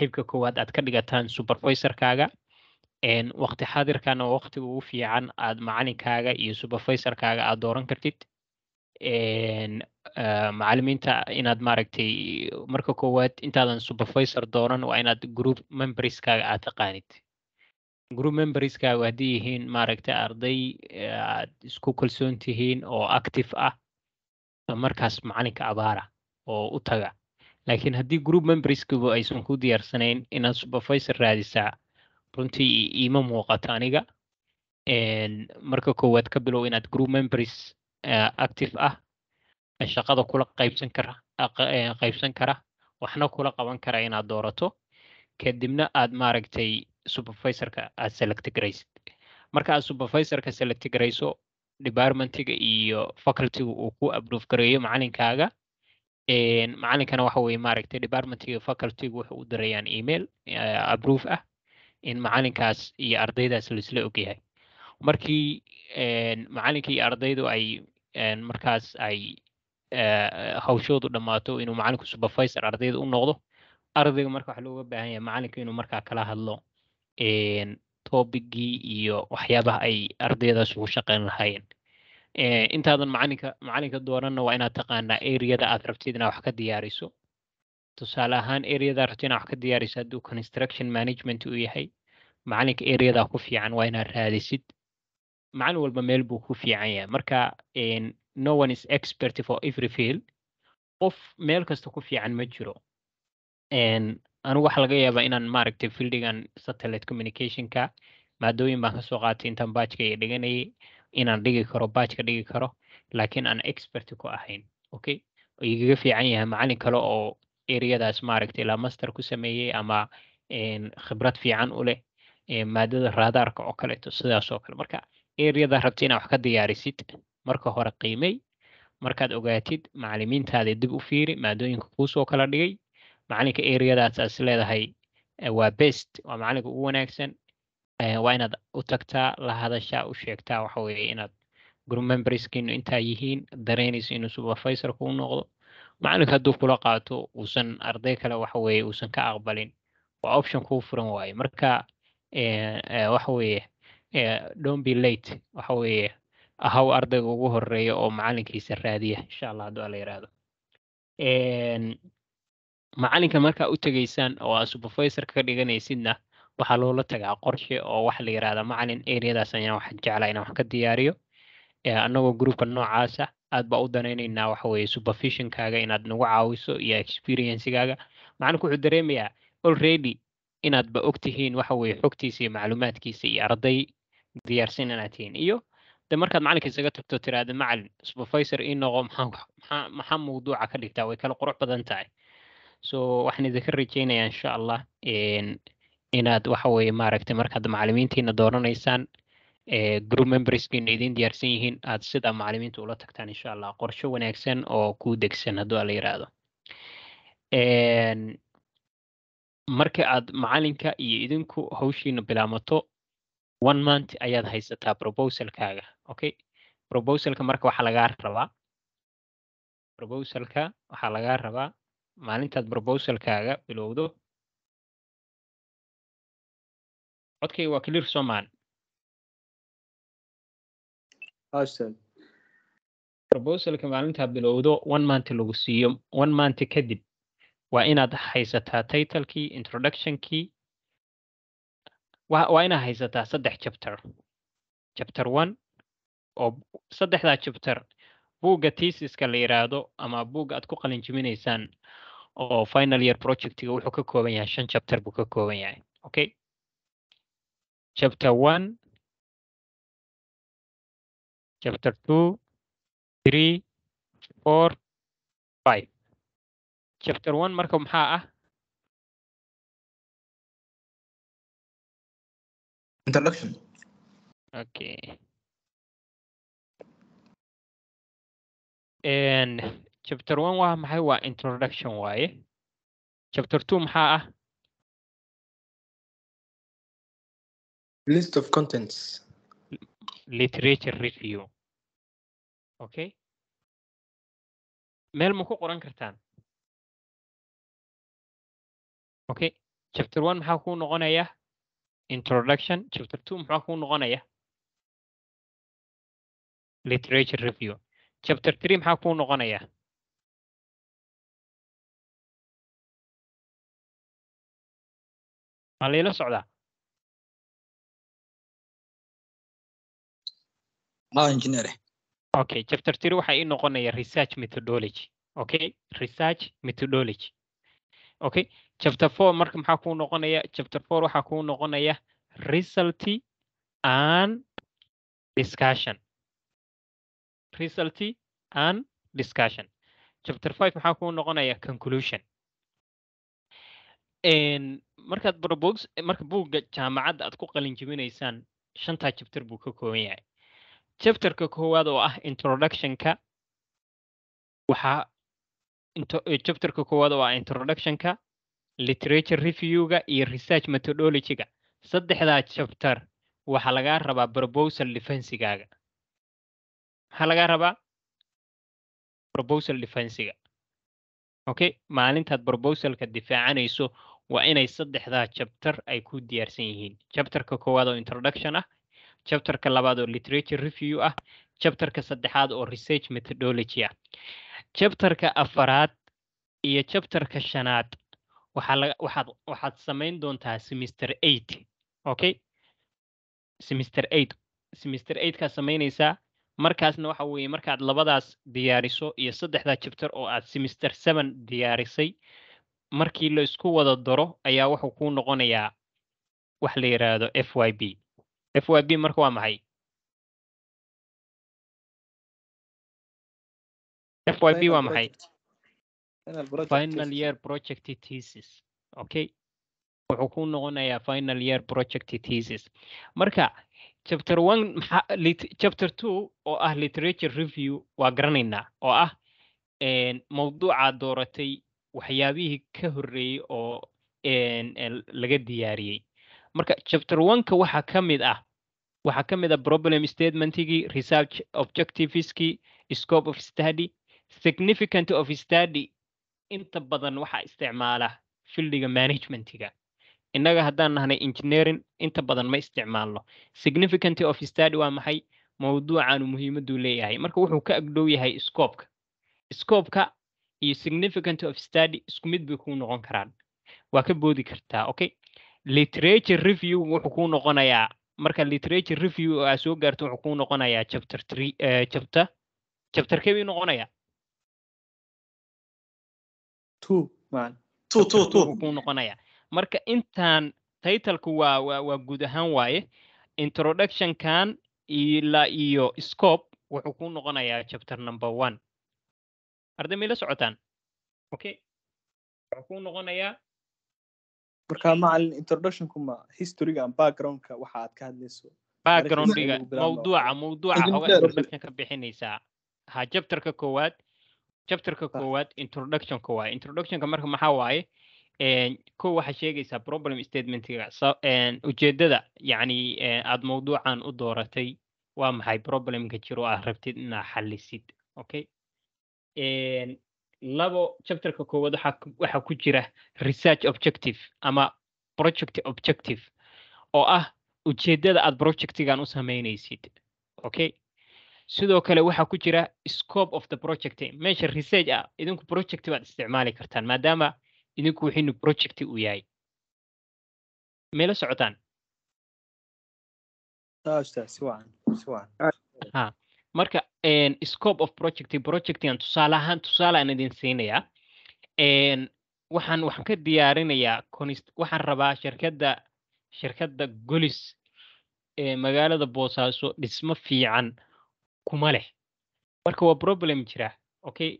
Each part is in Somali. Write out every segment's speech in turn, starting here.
xibka koowaad aad ka dhigataan supervisorkaaga waqti xaadirkana waa waqtiga ugu fiican aad macalinkaaga iyo supervisorkaaga aad dooran kartid ah, macalimiinta inaad maaragtay marka koowaad intaadan supervisor dooran waa inaad group memberskaaga aad taqaanid group memberskaagu haddii yihiin maaragtay arday aad isku kalsoon tihiin oo active ah markaas macalinka abaara oo u taga laakiin haddii group memberskigu aysan ku diyaarsanayn inaad supervisor raadisaa runtii iima muuqato aniga marka koowaad ka bilow inaad group members eh, active ah shaqada kula qaybsan kara eh, qaybsan kara waxna kula qaban kara inaad doorato kadibna aad maaragtay supervisorka aad select marka aad supervisorka select garayso departmentiga iyo facultyga uu ku approve gareeyo macalinkaaga macalinkana waxa weye maaragtay departmentiga facultygu waxa u dirayaan email eh, aprove ah in macalinkaas iyo ardaydaas laisla ogyahay markii macalinka iyo ardaydu ay markaas ay eh, hawshoodu dhammaato inuu macalinku supervisor ardayda u noqdo ardayga marka waxa looga baahan yahay macalinka inuu markaa kala hadlo tobigii iyo waxyaabaha ay ardaydaas ugu shaqayn lahaayeen Eh, intaadan macalinka macalinka dooranna waa inaad taqaanaa eriyada aad rabtid inaa wax ka diyaariso tusaale ahaan eriyada rabtid inaa wax ka diyaariso hadduu construction management uu yahay macalinka eriyada ku fiican waa inaad raadisid macalin walba meel buu ku fiican yahay marka eh, no one is expert for every field qof meel kasta ku fiican ma jiro anigu waxaa laga yaabaa inaan maaragtay fieldigan satellite communicationka maadooyin baan kasoo qaatay intaan baajka iyo dhiganayay inaan dhigi karo baajka dhigi karo laakiin aan expert ku ahayn okay igaga fiican yahay macalin kale oo ereyadaas maaragta ilaa master ku sameeyey ama khibrad fiican u leh maadada raadaarka oo kaleeto sidaas oo kale marka ereyada rabta inaad wax ka diyaarisid marka hore qiimey markaad ogaatid macalimiintaada dib u fiiri maadooyinka kuusoo kala dhigay macalinka ereyadaas aas leedahay waa best waa macalinka ugu wanaagsan Eh, waa inaad u tagtaa la hadashaa u sheegtaa waxa weye inaad group memberskiinu intaa yihiin dareynayso inuu supervisorka u noqdo macalinka hadduu kula qaato uusan arday kale waxa weye uusan ka aqbalin waa option kuu furan waaye marka eh, eh, waxa weye don't be late waxa weye ahaw ardayga ugu horeeya oo macalinkiisa raadiya insha allah hadduu alla yiraahdo macalinka markaa u tegaysaan oo aa supervisorka ka dhiganaysidna waxaa loola tagaa qorshe oo waxa la yirahdaa macalin ereyadaas ayaan waxaan jeclaa inaan wax ka diyaariyo annagoo groupka noocaasa aad baa u danaynaynaa waxa supervisionkaaga inaad nagu caawiso iyo experiencegaaga macalinku wuxuu dareemayaa already inaadba ogtihiin tihiin xogtiisa iyo macluumaadkiisa iyo arday diyaarsan inaad tihiin iyo de markaad macalinka isaga tagto tiraahda macalin supervisor ii noqo maxaa mawduuca ka dhigtaa way kala qurux badan tahay so waxaan idinka rajeynayaa insha allah inaad waxa maaragta markaad macalimiintiina dooranaysaan group memberskiina idin diyaarsan yihiin aad sida macalimiinta ula tagtaan insha allah qorsho wanaagsan oo ku degsan hadduu ala yiraahdo marka aad macalinka iyo idinku hawshiina bilaamato one month ayaad haysataa proposalkaaga okay proposalka marka waxaa lagaa rabaa proposalka waxaa lagaa rabaa maalintaad proposalkaaga bilowdo codkayga waa clear soman proposalka maalinta bilowdo one manti lagu siiyo one manti kadib waa inaad haysataa titlekii introductionkii waa inaad haysataa saddex chapter chapter one oo saddexdaa chapter buugga tesiska la yiraahdo ama buugga aad ku qalinjiminaysaan oo final year projectiga wuxuu ka kooban yahay shan chapter buu ka kooban yahay okay chapter 1, chapter 2, 3, 4, 5. Chapter 1 marka maxaa ah? Introduction. Okay. And chapter 1 waa maxay? introduction why? Eh? Chapter 2 maxaa ah? List of contents. Literature review. Okay. meel ma ku qoran kartaan okay chapter one maxaa kuu noqonaya introduction chapter two maxaa kuu noqonaya literature review chapter three maxaa kuu noqonaya ma engineer ah okay chapter three waxaa ii noqonaya research methodology okay research methodology okay chapter four marka maxaa kuu noqonaya chapter four waxaa kuu noqonaya result and discussion result and discussion chapter five maxaa kuu noqonaya conclusion markaad marka buugga jaamacadda aad ku qalin jebinaysaan shantaa chapter buu ka kooban yahay chapterka koowaad oo ah introductionka waxaa eh, chapterka koowaad oo ah introductionka literature reviewga iyo research methodologyga saddexdaa chapter waxaa lagaa rabaa proposal defensigaaga maxaa lagaa rabaa proposal defensiga okay maalintaad proposalka difaacanayso waa inay saddexdaa chapter ay ku diyaarsan yihiin chapterka koowaad oo introduction ah jabtarka labaad oo literature review ah jabtarka saddexaad oo research methodology ah jabtarka afaraad iyo jabtarka shanaad waxaad waxaad samayn doontaa semester eight okay semester eight semester eightkaa samaynaysaa markaasna waxa weeye markaad labadaas diyaariso iyo saddexdaa jabtar oo aad semester seven diyaarisay markii la isku wada daro ayaa wuxuu kuu noqonayaa wax la yidhaahdo f y b f y b marka waa maxay f y b waa maxay final year project thesis okay wuxuu ku noqonayaa final year project thesis marka chapter one chapter two oo ah literature review waa garanaynaa oo ah mawduucaa dooratay waxyaabihii ka horreeyey oo laga diyaariyey marka chapter oneka waxaa ka mid ah waxaa ka mid ah problem statementigii research objectiveskii scope of study significant of study inta badan waxaa isticmaala fildiga managementiga innaga haddaan nahnay engineering inta badan ma isticmaalno significant of study waa maxay mawduucaanu muhiimaduu leeyahay marka wuxuu ka agdhow yahay scopeka scopeka iyo significant of study isku mid bay kuu noqon karaan waa ka boodi kartaa okay literature review wuxuu ku noqonayaa marka literature review aa soo gaarto wuxuu ku noqonayaa chapter three chapter chapterkee buu noqonaya ku noqonaya marka intaan titleku waa waa waa guud ahaan waaye introductionkan ilaa iyo scope wuxuu ku noqonayaa chapter number one arday may la socotaan okay wuxuu kuu noqonayaa marka macalin introductionku ma historyga backgroundka waxa aad ka hadlayso backgroundga mawduuca mawduuca introduction ka bixinaysaa ha jabtarka koowaad jabtarka koowaad introductionka waay introductionka marka maxaa waaye ko waxaa sheegaysaa problem statementga ujeedada yacni aad mawduucan u dooratay waa maxay problemka jiro ah rabtid inaa xalisid okay labo chapterka koowaad waxaa ku jira research objective ama project objective oo ah ujeeddada aad projectigan u samaynaysid okay sidoo kale waxaa ku jira scope of the project meesha research ah idinku project baad isticmaali kartaan maadaama idinku wixiinu project uu yahay mayla socotaan ah marka scope of project projectigan tusaale ahaan tusaale aan idin siinayaa waxaan waxaan ka diyaarinayaa waxaan rabaa shirkadda shirkadda golis ee magaalada boosaaso dhismo fiican kuma leh marka waa problem jira okay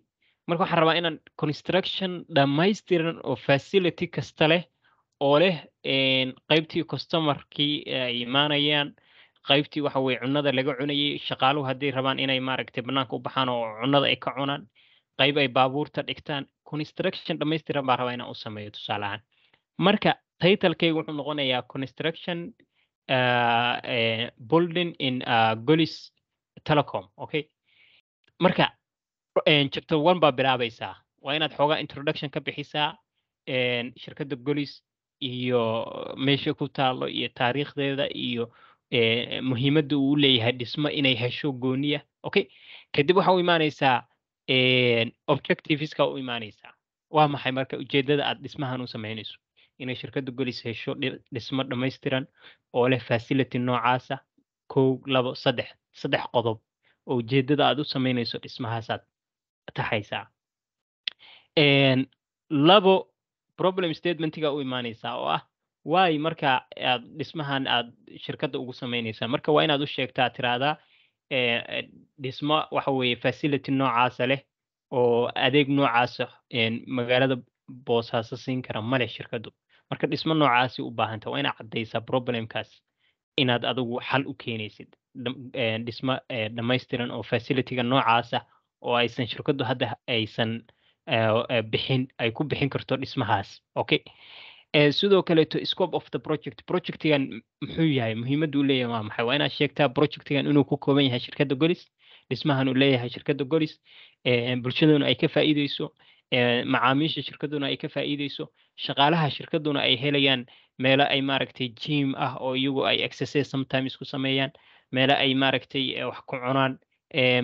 marka waxaan rabaa inaan construction dhammaystiran oo facility kasta leh oo leh qaybtii customarkii ay imaanayaan qaybtii waxa cunada laga cunayay shaqaaluhu hadday rabaan inay maaragtay banaanka u baxaan oo cunada ay ka cunaan qayb ay baabuurta dhigtaan construction dhamaystiran baa rabaa inaan u sameeyo tusaale ahaan marka taytalkayga wuxuu noqonayaa construction uh, eh, in uh, golis telecom okay marka eh, chapter one baa bilaabaysaa waa inaad xoogaa introduction ka bixisaa eh, shirkadda golis iyo meesha ku taalo iyo taariikhdeeda iyo muhiimadda uu leeyahay dhismo inay hesho gooniya okay kadib waxa u imaanaysaa objectiveska u imaanaysaa waa maxay marka ujeedada aad dhismahan u samaynayso inay shirkadda golis hesho dhismo dhammaystiran oo leh facility noocaasa kow labo saddex saddex qodob oo ujeedada aad u samaynayso dhismahaasaad taxaysaa labo problem statementiga u imaanaysaa oo ah waay marka aad dhismahan aad shirkadda ugu samaynaysaa marka waa inaad u sheegtaa tiraahdaa eh, dhismo waxa weeye facility noocaasa leh oo adeeg noocaasa ah, eh, magaalada boosaaso siin kara maleh shirkaddu marka dhismo noocaasi u baahanta waa inaad caddaysaa problemkaas inaad adigu xal u keenaysid eh, dhismo dhammaystiran oo facilityga noocaasa ah oo aysan shirkaddu hadda aysan bixin ay ku bixin karto dhismahaas okay sidoo kaleeto scope of the project projectigan muxuu yahay muhiimaddu u leeyahay waa maxay waa inaad sheegtaa projectigan inuu ku kooban yahay shirkadda golis dhismahan uu leeyahay shirkadda golis bulshaduna ay ka faa'iideyso macaamiisha shirkaduna ay ka faa'iideyso shaqaalaha shirkaduna ay helayaan meelo ay maaragtay jim ah oo iyagu ay exercise sometimes ku sameeyaan meelo ay maaragtay wax ku cunaan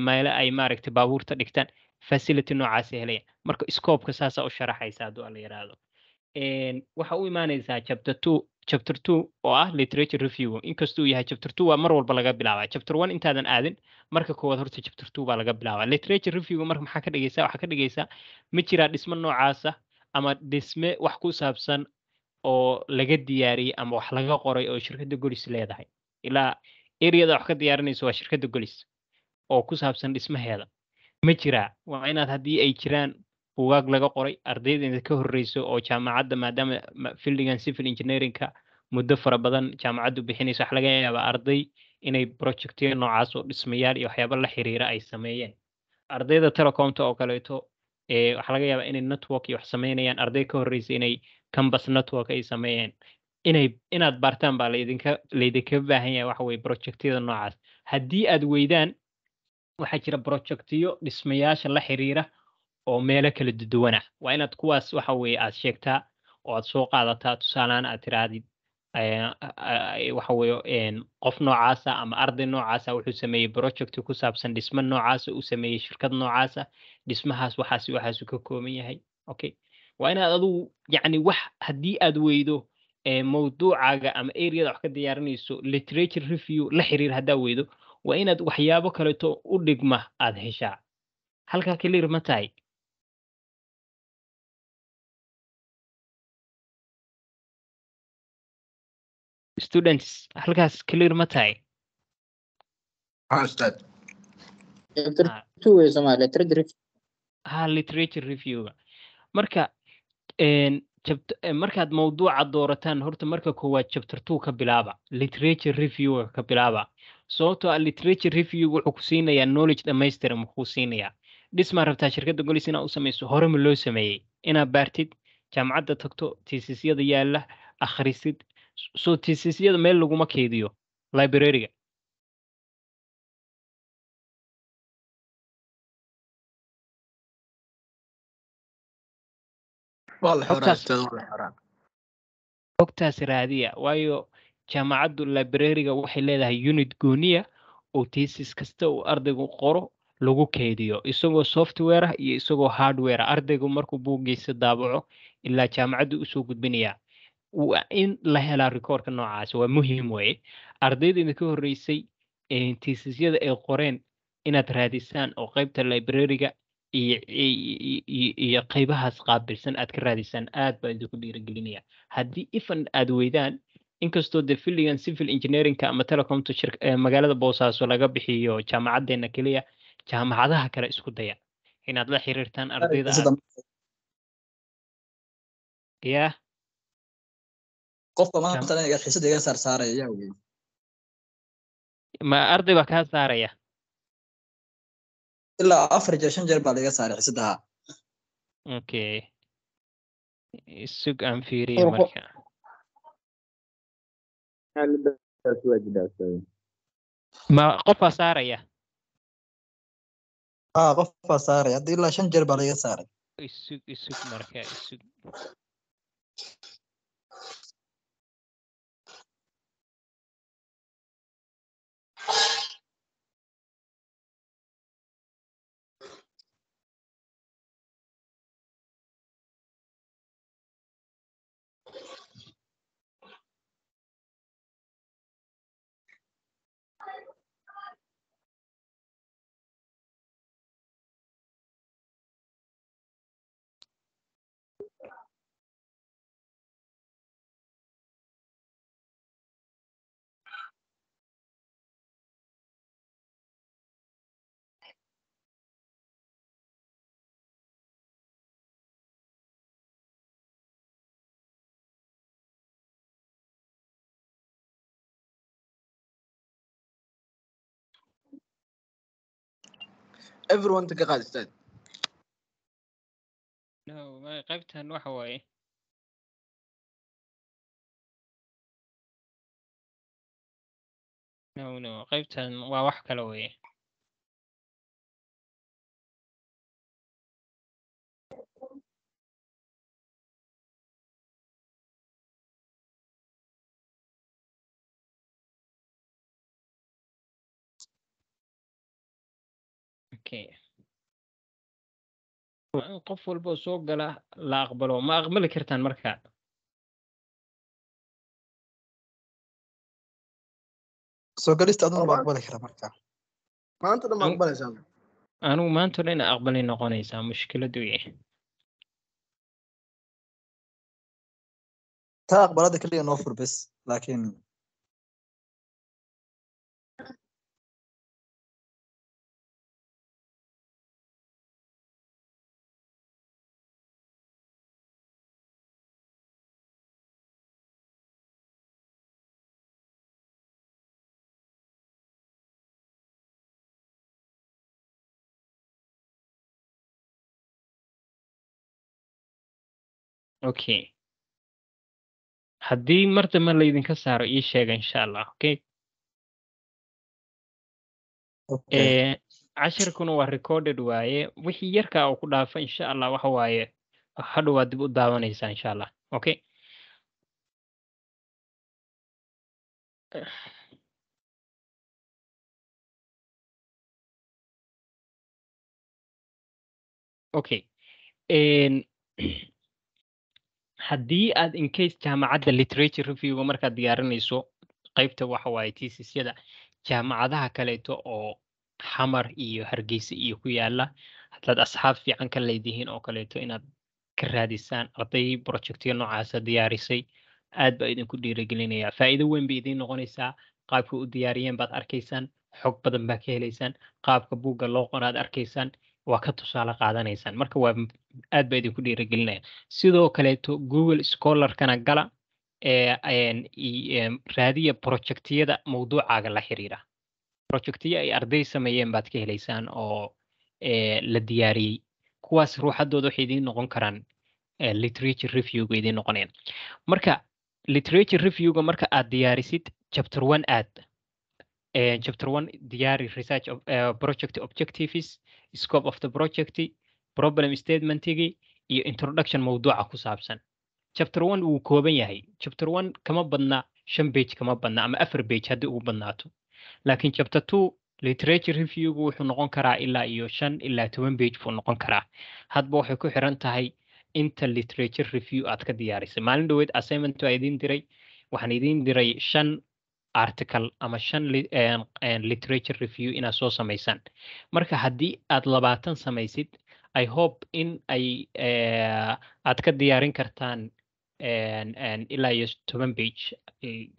meelo ay maaragtay baabuurta dhigtaan facility noocaasay helayaan marka scoopka saasaa u sharaxaysa hadduu ala yidhaahdo waxa u imaanaysaa chapter two chapter two oo ah literature review inkastuu yahay chapter two waa mar walba laga bilaabaa chapter one intaadan aadin marka koowaad horta chapter two baa laga bilaabaa literature review marka maxaa ka dhigaysaa waxaa ka dhigaysaa ma jiraa dhismo noocaasa ah ama dhisme wax ku saabsan oo laga diyaariyey ama wax laga qoray oo shirkadda golis leedahay ilaa eryada wax ka diyaarinaysa waa shirkadda golis oo ku saabsan dhismaheeda ma jiraa waa inaad haddii ay jiraan buugaag laga qoray ardayda inta ka horreyso oo jaamacadda maadaama fildigan civil engineeringka muddo fara badan jaamacaddu bixinayso wax laga yaaba arday inay projectyo noocaas oo dhismayaal iyo waxyaaba la xiriira ay sameeyeen ardayda telecomta oo kaleeto waxaa laga yaabaa inay network iyo wax sameynayaan arday ka horreysa inay cambus network ay sameeyeen inay inaad baartaan baa laydinka laydinka baahan yahay waxa weye projectyada noocaas haddii aad weydaan waxaa jira projectiyo dhismayaasha la xiriira oo meelo kala duwan ah waa inaad kuwaas waxa weye aad sheegtaa oo aad soo qaadataa tusaaleaan aad tirahdid eh, eh, eh, waxaweye qof noocaasa ah ama arday noocaasa ah wuxuu sameeyey project ku saabsan dhismo noocaasa ah, u sameeyey shirkad noocaasa dhismahaas waxaas waxaasu ka kooban yahay okay waa inaad adugu yacni wax haddii aad weydo mawduucaaga ama areada wax ka diyaarinayso literature review la xiriir haddaa weydo waa inaad waxyaabo kaleto u dhigma aad heshaa halkaa clear ma tahay students halkaas clear ma tahay ha literature ah. reviewga ah, marka markaad mawduuca doorataan horta marka koowaad chapter two ka bilaaba literature reviewga ka bilaaba sababtoo a ah, literature reviewga wuxuu ku siinayaa knowledge dhammaystiran wuxuu siinayaa dhismaa rabtaa shirkadda golis inaa u samayso horema loo sameeyey inaad baartid jaamacadda tagto tiisisyada yaalla akhrisid so tisisyada meel laguma keydiyo librariga xogtaas raadiya waayo jaamacaddu librariga waxay leedahay unit gooniya oo tiisis kasta uu ardaygu qoro lagu keydiyo isagoo software iyo isagoo hardware ardaygu markuu buuggiisa daabaco ilaa jaamacaddu usoo gudbinayaa waa in la helaa rekoorka noocaasi waa muhim weye ardayda ka horreysay tiisisyada ay qoreen inaad raadisaan oo qaybta librariga iyo qaybahaas qaabilsan aad ka raadisaan aad baa idinku dhiiragelinaya haddii ifan aad weydaan inkastoo de filligan civil engineerinka ama telecomta magaalada boosaaso laga bixiyo jaamacadeena keliya jaamacadaha kale isku daya inaad la xiriirtaan ardayda ya qofka maanta inaad xiisada iga saar ma arday baa kaa saaraya ilaa afar jeer shan jeer baa laga saaray xisadaha okay sug aan fiiriya marka ma qofaa saaraya aa qofaa saaraya hadda ilaa shan jeer baa laiga saaray isug isug marka isug everyone تقاعد No, ما غبتها نروح هواي نو نو غبتها نروح هواي kenya in qof walbo soo gala la aqbalo ma aqbali kartaan marka soo galista aduna ma aqbali kara markaa maanta dhan ma aqbali noqonaysaa mushkiladu yahay taa aqbalada keliya noo fur bes laakiin okay haddii mar dambe laydinka saaro ii sheega insha allah okay eh, cashirkuna waa recorded waaye wixii yarkaa oo ku dhaafo insha allah waxa waaye hadhow waa dib u daawanaysaa insha allah okay eh, okay eh, haddii aad incase jaamacadda literature reviewga markaad diyaarinayso qaybta waxawaaye waaye jaamacadaha kaleeto oo xamar iyo hargeysa iyo ku yaala hadaad asxaab fiican ka leedihiin oo kaleeto inaad ka raadisaan arday projectyo noocaasa ah diyaarisay aad baa idinku dhiiragelinayaa faa'iido weyn bay idiin noqonaysaa qaabka u diyaariyeen baad arkaysaan xog badan baa ka helaysaan qaabka buugga loo qoraad arkaysaan waa ka tusaale qaadanaysaan marka waa aad baa idinku dhiiragelinaya sidoo kaleeto google scholarkana gala raadiya projectiyada mawduucaaga la xiriira projectiya ay arday sameeyeen baad ka helaysaan oo la diyaariyey kuwaas ruuxadooda waxay idiin noqon karaan literature reviewga idiin noqonayaan marka literature reviewga marka aad diyaarisid chapter one aad chapter one diyaari research project objectives scope of the project problem statementigi iyo introduction mawduuca ku saabsan chapter one wuu kooban yahay chapter one kama badna shan bage kama badna ama afar bage haddii ugu badnaato laakiin chapter two literature reviewgu wuxuu noqon karaa ilaa iyo shan ilaa toban bage buu noqon karaa hadba waxay ku xiran tahay inta literature review aad ka diyaarisay maalin dhoweed assignment waa idiin diray waxaan idiin diray shan article ama shan literature review inaad soo samaysaan marka haddii aad labaatan samaysid i hope in ay eh, aad ka diyaarin kartaan ilaa iyo toban bage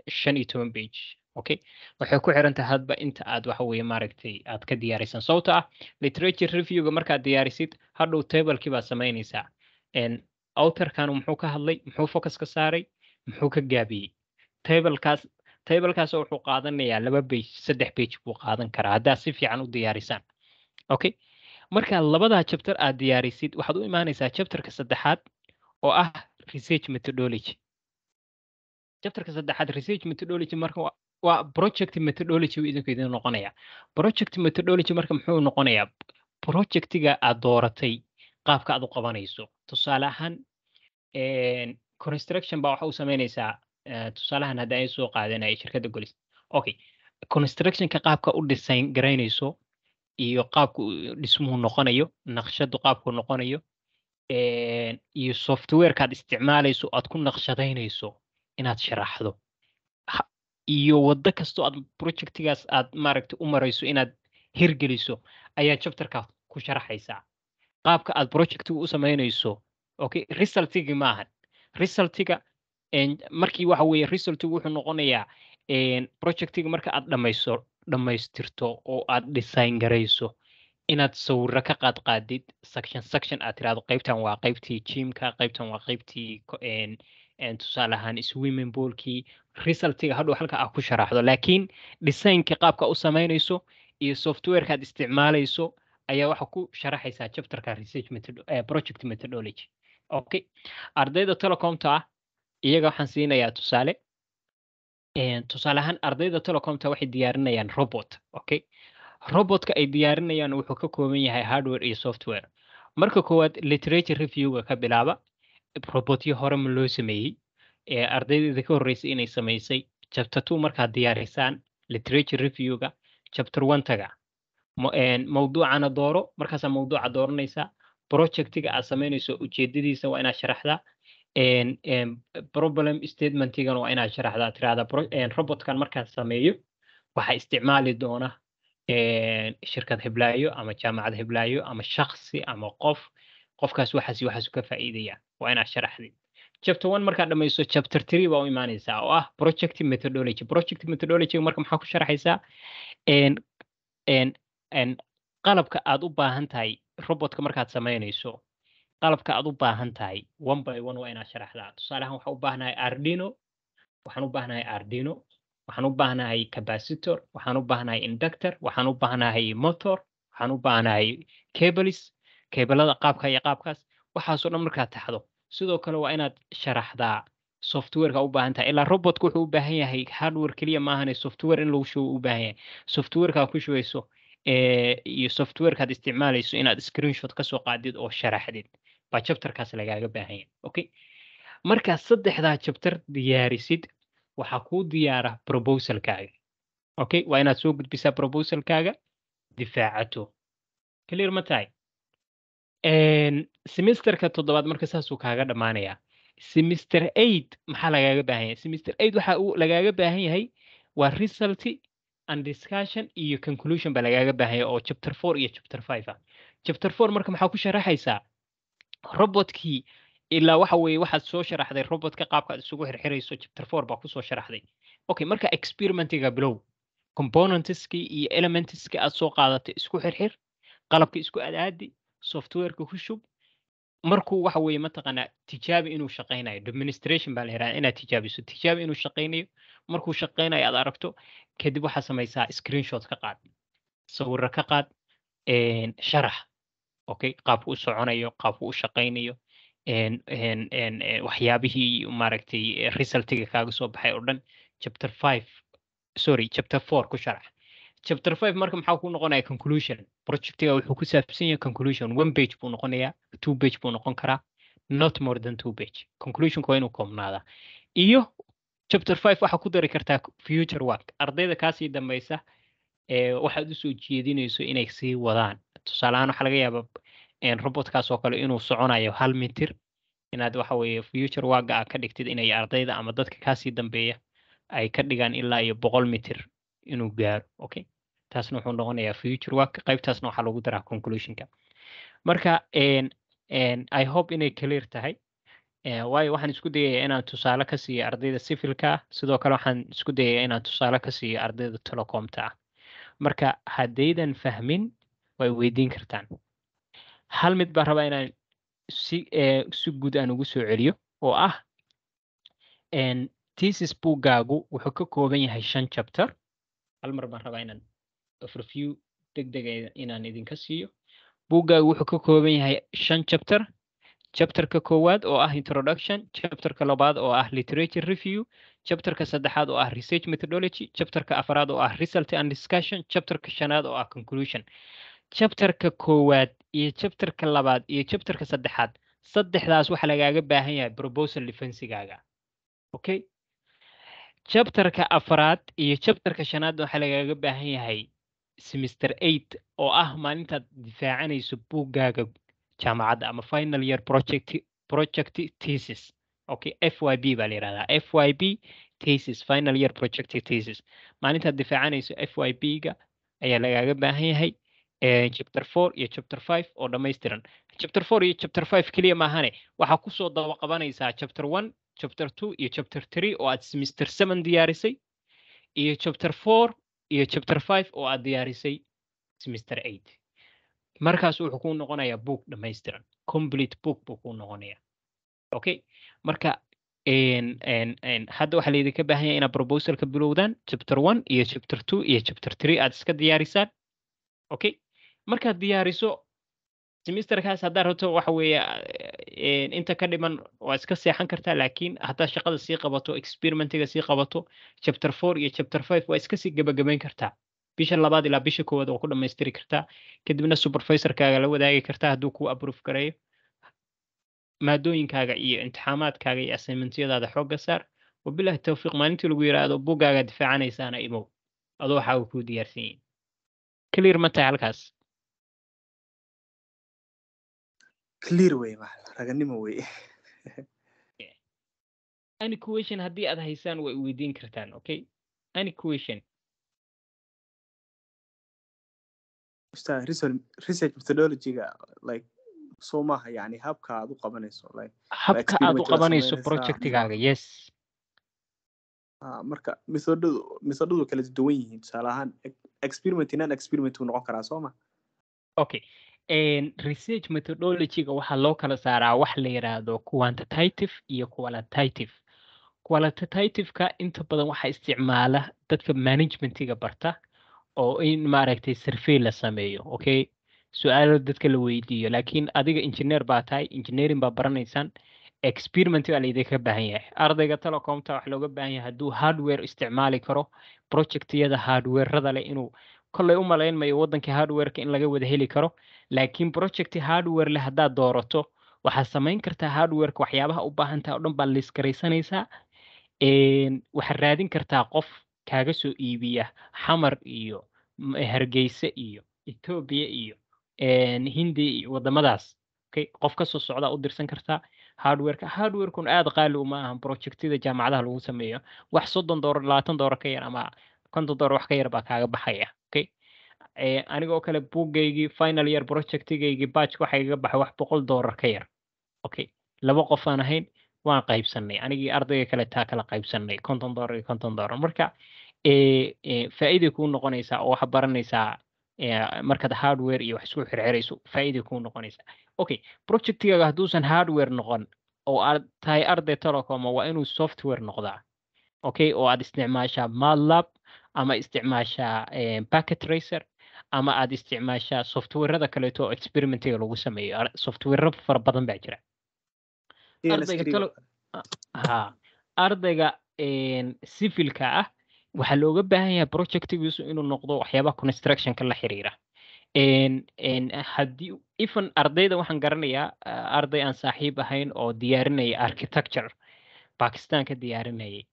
shan iyo toban bage okay waxay ku xiran tahay hadba inta aad waxa weeye maaragtay aad ka diyaarisan sababto ah literature reviewga markaad diyaarisid hadhow tablekii baad samaynaysaa authorkan muxuu ka hadlay muxuu focus ka saaray muxuu ka gaabiyey tablekaas taybalkaas wuxuu qaadanayaa laba bage saddex bage buu qaadan karaa haddaad si fiican u diyaarisaan okay marka labadaa chapter aad diyaarisid waxaad u imaanaysaa chabterka saddexaad oo ah research methodology chapterka saddexaad research methodology marka waa project methodology idinku idin noqonaya project methodology marka muxuu noqonayaa projectiga aad dooratay qaabka aad u qabanayso tusaale ahaan construction baa waxa u samaynaysaa tusaalahan hadda ay soo qaadeen ay shirkadda goliso okay constructionka qaabka u design garaynayso iyo qaabku dhismuhu noqonayo naqshadu qaabku noqonayo iyo softwarekaad isticmaalayso aad ku naqshadaynayso inaad sharaxdo iyo waddo kastoo aad projectigaas aad maaragta u marayso inaad hirgeliso ayaa chapterkaas ku sharaxaysaa qaabka aad projectiga u samaynayso okay resultiga maahan resultiga markii waxa weye result wuxuu noqonayaa projectiga marka aad dhamayso dhammaystirto oo aad design garayso inaad sawiro ka qaadqaadid section section aad tirahdo qaybtan waa qaybtii jimka qaybtan waa qaybtii tusaale ahaan swimming poolkii resultiga hadhow halka aa ku sharaxdo laakiin designka qaabka u samaynayso iyo softwareka aad isticmaalayso ayaa waxaa ku sharaxaysaa chapterka research eh, project methodology okay ardayda telecomta ah iyaga waxaan siinayaa tusaale tusaale ahaan ardayda telecomta waxay diyaarinayaan robot okay robotka ay diyaarinayaan wuxuu ka kooban yahay hardware iyo software marka koowaad literature reviewga ka bilaaba robotyo hore ma loo sameeyey ee ardaydada ka horreysay inay samaysay chapter two markaad diyaariysaan literature reviewga chapter one taga mawduucana dooro markaasaa mawduuca dooranaysaa projectiga aad samaynayso ujeedadiisa waa inaad sharaxdaa problem statementigan waa inaad sharaxdaa tirahda robotkan markaan sameeyo waxaa isticmaali doona shirkad heblaayo ama jaamacad heblaayo ama shaksi ama qof qofkaas waxaas waxaasu ka faa'iidaya waa inaad sharaxdid chapter one markaad dhamayso chapter three baa u imaanaysaa oo ah project methodology project methodology marka maxaa ku sharaxaysaa qalabka aad u baahan tahay robotka markaad samaynayso qalabka aad u baahan tahay one by one waa inaad sharaxdaa tusaaleahaan waxaan u baahnahay ardino waxaan u baahnahay ardino waxaan u baahnahay capacitor waxaan u baahnahay inductor waxaan u baahnahay motor waxaan u baahnahay cables keebalada qaabka iyo qaabkaas waxaasoo dhan markaad taxdo sidoo kale waa inaad sharaxdaa softwareka u baahan tahay ilaa robotku wuxuu u baahan yahay hardware keliya maahane software in lagu shubo u baahan yahay softwarekaad ku shugayso iyo softwarekaad isticmaalayso inaad screenshot kasoo soo qaadid oo sharaxdid baa jabtarkaas lagaaga baahanya okay markaa saddexdaa jabtar diyaarisid waxaa kuu diyaara proposalkaaga okay waa inaad soo gudbisaa proposalkaaga difaacato clear ma tahay semesterka toddobaad marka saasuu kaaga dhammaanayaa semester eight maxaa lagaaga baahan yahay semester eight waxaa lagaaga baahan yahay waa result and discussion iyo conclusion baa lagaaga baahan oo chapter four iyo chapter five ah chapter four marka maxaa ku sharaxaysaa robotkii ilaa waxaweye waxaad soo sharaxday robotka qaabka aad isugu xirxirayso chapter four baa kusoo sharaxday okay marka experimentiga bilow componentskii iyo elementskii aad soo qaadatay isku xirxir qalabka isku adaadi softwareka ku shub markuu waxa weye mataqaanaa tijaabi inuu shaqaynayo demonstration baa la yidhahda inaad tijaabiso tijaabi inuu shaqaynayo markuu shaqaynayo aad aragto kadib waxaa samaysaa screenshot ka qaad sawirro ka qaad sharax okay qaabku u soconayo qaabku u shaqaynayo waxyaabihii maaragtay eh, resultiga kaaga soo baxay oo dhan chapter five sorry chapter four ku sharax chapter five marka maxaa ku noqonaya conclusion projectiga wuxuu ku saabsan yahay conclusion one page buu noqonayaa two page buu noqon karaa not more than two page conclusionka waa inuu koobnaadaa iyo chapter five waxaa ku dari kartaa future work ardayda kaasii dambaysa eh, waxaad usoo jeedinayso inay sii wadaan tusaale ahaan waxaa laga yaabaa robotkaas oo kale inuu soconayo hal mitir inaad waxa future waga a ka dhigtid inay ardayda ama dadka kasii dambeeya ay ka dhigaan ilaa iyo boqol mitir inuu gaaro okay taasna wuxuu noqonayaa future work qaybtaasna waxaa lagu daraa conclusionka marka i hope inay clear tahay waayo waxaan isku dayayaa inaan tusaale ka siiyo ardayda civilka ah sidoo kale waxaan isku dayayaa inaan tusaale ka siiyo ardayda telecomta ah marka haddaydan fahmin way weydiin kartaan hal mid baan rabaa inaan si si guud aan ugu soo celiyo oo ah tesis buugaagu wuxuu ka kooban yahay shan chapter hal mar baan rabaa inaan overview deg inaan idinka siiyo buuggaagu wuxuu ka kooban yahay shan chapter chapterka koowaad oo ah introduction chapterka labaad oo ah literature review chapterka saddexaad oo ah research methodology chapterka afaraad oo ah result and discussion chapterka shanaad oo ah conclusion jabtarka koowaad iyo jabtarka labaad iyo jabtarka saddexaad saddexdaas waxaa lagaaga baahan yahay probosal defensigaaga okay jabtarka afraad iyo jabtarka shanaad waxaa lagaaga baahan yahay semester eight oo ah maalintaad difaacanayso buuggaaga jaamacadda ama final year project project thesis okay f y b baa la yihahdaa f y b thesis final year project thesis maalintaad difaacanayso f y b-ga ayaa lagaaga baahan yahay chapter four iyo chapter five oo dhammaystiran chapter four iyo chapter five keliya maahane waxaa kusoo daba qabanaysaa chapter one chapter two iyo chapter three oo aad semester seven diyaarisay iyo chapter four iyo chapter five oo aad diyaarisay semester eight markaas wuxuu kuu noqonayaa book dhammaystiran complete book buu kuu noqonayaa okay marka hadda waxaa laydinka baahan inaad proposalka bilowdaan chapter one iyo chapter two iyo chapter three aad iska diyaarisaan okay markaad diyaariso semesterkaas haddaad rabto waxa weeye inta ka dhiman waa iska seexan kartaa laakiin haddaad shaqada sii qabato experimentiga sii qabato chapter four iyo chapter five waa iska sii gebagabayn kartaa bisha labaad ilaa bisha koowaad waa ku dhammaystiri kartaa kadibna supervisorkaaga la wadaagi kartaa hadduu ku aprove gareeyo maadooyinkaaga iyo imtixaamaadkaaga iyo assignmentyadaada xooga saar wabilaahi tawfiiq maalintii lagu yidhaahdo buggaaga difaacanaysaana imow adoo waxaa kuu diyaarsan clear ma tahay halkaas clear wey raganimo wey any question haddii aad haysaan way weydiin kartaan okay any question research methodology like soo maaha yani habka aad u qabanayso like habka aad u qabanayso projectigaaga yes ah, marka methodadu methodadu kala duwan yihiin tusaale ahaan e-, experiment inan experiment uu noqon karaa soo ma okay research methodologyga waxaa loo kala saaraa wax la yiraahdo quantitative iyo qualitative qualititativeka inta badan waxaa isticmaala dadka managementiga barta oo in maaragtay survey la sameeyo okay su-aalo dadka la weydiiyo laakiin adiga engineer baa tahay engineering baa baranaysaan experiment baa laydinka baahan yahay ardayga telecomta waxaa looga baahan yahay hadduu hardware isticmaali karo projectyada hardwarerada leh inuu kolay u malayn mayo waddanka hardwareka in laga wada heli karo laakiin project hardwarele haddaad doorato waxaad samayn kartaa hardwareka waxyaabaha u baahantaha o dhan baad laiskaraysanaysaa waxaad raadin kartaa qof kaaga soo iibiya xamar iyo eh, hargeyse iyo etoobiya iyo hindi iyo waddamadaas qof kasoo socdaa u dirsan kartaa hardwareka hardwarekun aada qaali uma ahan projectyada jaamacadaha lagu sameeyo wax soddon doolatan doora ka yar ama konton doora wax ka yar baa kaaga baxaya anigoo kale buuggaygii final year projectigaygii batch waxa iga baxay wax boqol dollar ka yar okay laba qof aan ahayn waan qaybsanay anigii ardayga kale taa kala qaybsanay konton dollar iyo konton dollar marka faa'iiday kuu noqonaysaa oo wax baranaysaa markaad hardware iyo wax isku xirxirayso faa'iiday kuu noqonaysaa okay projectigaaga hadduusan hardware noqon oo aad tahay arday telecom waa inuu software noqdaa okay oo aad isticmaashaa madlab ama isticmaashaa packet racer ama aada isticmaashaa softwarada kaleeto oo experimentiga lagu sameeyo softwarera fara badan baa jira ardayga sivilka ah waxaa looga baahan yahay projectigiisu inuu noqdo waxyaabaha constructionka la xiriira haddii even ardayda waxaan garanayaa arday aan saaxiib ahayn oo diyaarinaya architecture bakistanka diyaarinayay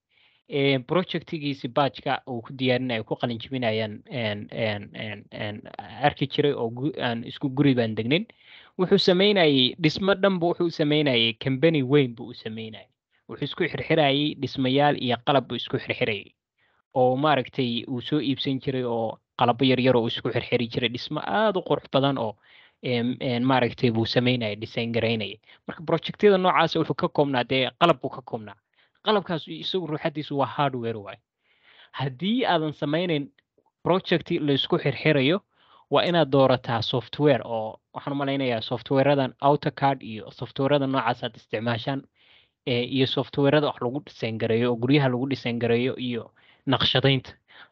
projectigiisi bajka uu ku diyaarin ay ku qalinjibinayaan arki jiray oo aan isku guri baan degnin wuxuu sameynayey dhismo dhanba wuxuu sameynayey cambany weyn buu u sameynayay wuxuu isku xirxirayey dhismayaal iyo qalab buu isku xirxirayay oo maaragtay uu soo iibsan jiray oo qalabo yaryar oo isku xirxiri jiray dhismo aad u qurux badan oo maaragtay buu sameynaya design garaynaya marka projectyada noocaas wuxuu ka koobnaa dee qalab buu ka koobnaa qalabkaas isagu ruuxadiisu waa hardware waay haddii aadan samaynayn project laysku xirxirayo waa inaad doorataa software oo waxaan umalaynayaa softwareadan outercard iyo softwarada noocaas aad isticmaashaan iyo softwarada wax lagu dhisayngareeyo oo guryaha lagu dhisayngareeyo iyo naqshadaynta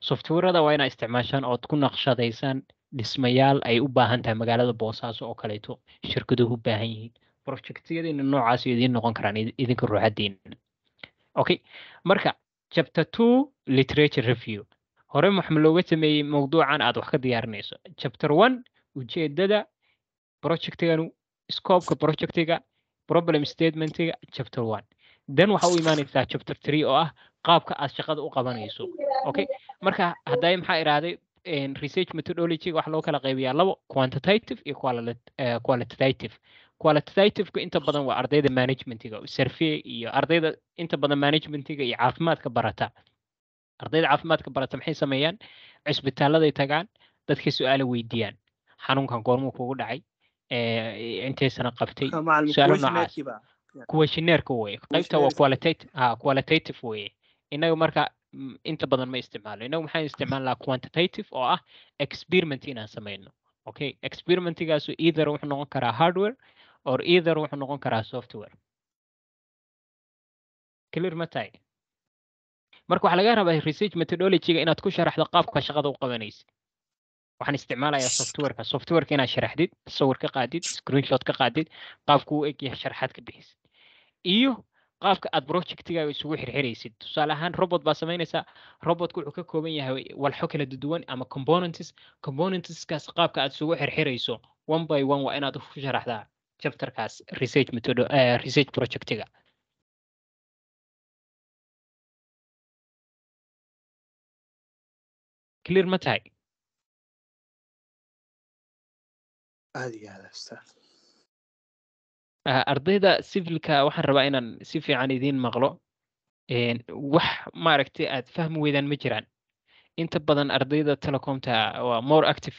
softwarada waa inaad isticmaashaan ood ku naqshadaysaan dhismayaal ay u baahan tahay magaalada boosaaso oo kaleeto shirkaduhu u baahan yihiin projectyadeena noocaas idiin noqon karaan idinka ruuxadiina okay marka chapter two literature review hore waxaa looga sameeyey mawduucan aad wax ka diyaarinayso chapter one ujeedada projectiganu scoobka projectiga problem statementiga chapter one dan waxaa u imaanaysaa chapter three oo ah qaabka aad shaqada u qabanayso okay marka hadday maxaa idhaahday research methodology waxaa loo kala qaybiyaa labo quantitative iyo eh, qualitative qualititativeka inta badan waa ardayda managementiga sarfiye iyo ardayda inta badan managementiga iyo caafimaadka barata ardayda caafimaadka barata maxay sameeyaan cisbitaaladay tagaan dadka su-aala weydiiyaan xanuunkan goormuu kugu dhacay eh, intee sana qabtay su-aalo noocaas kuwashineerka weye qaybta waa qualitative ah, weye innaga marka mm, inta badan ma isticmaalo innagu maxaan isticmaalnaa quantitative oo ah experiment inaan samayno okay experimentigaas either wuxuu noqon karaa hardware or either wuxuu noqon karaa software clear ma tahay marka waxaa laga rabaa research methodologyga inaad ku sharaxdo qaabka shaqada u qabanaysid waxaan isticmaalayaa softwareka softwareka inaad sharaxdid sawir ka qaadid screenshot ka qaadid qaabka uu eg yahay sharaxaad ka bixisid iyo qaabka aad projectigaaga isugu xirxiraysid tusaale ahaan robot baa samaynaysaa robotka wuxuu ka kooban yahay walxo kala duduwan ama components componentskaas qaabka aad isugu xirxirayso one by one waa inaad ku sharaxdaa chapterkaas research metodo eh, research projectiga clear ma tahay ardayda civilka waxaan rabaa inaan si fiican idiin maqlo wax maaragtay aad fahmi weydaan ma jiraan inta badan ardayda telecomta waa more active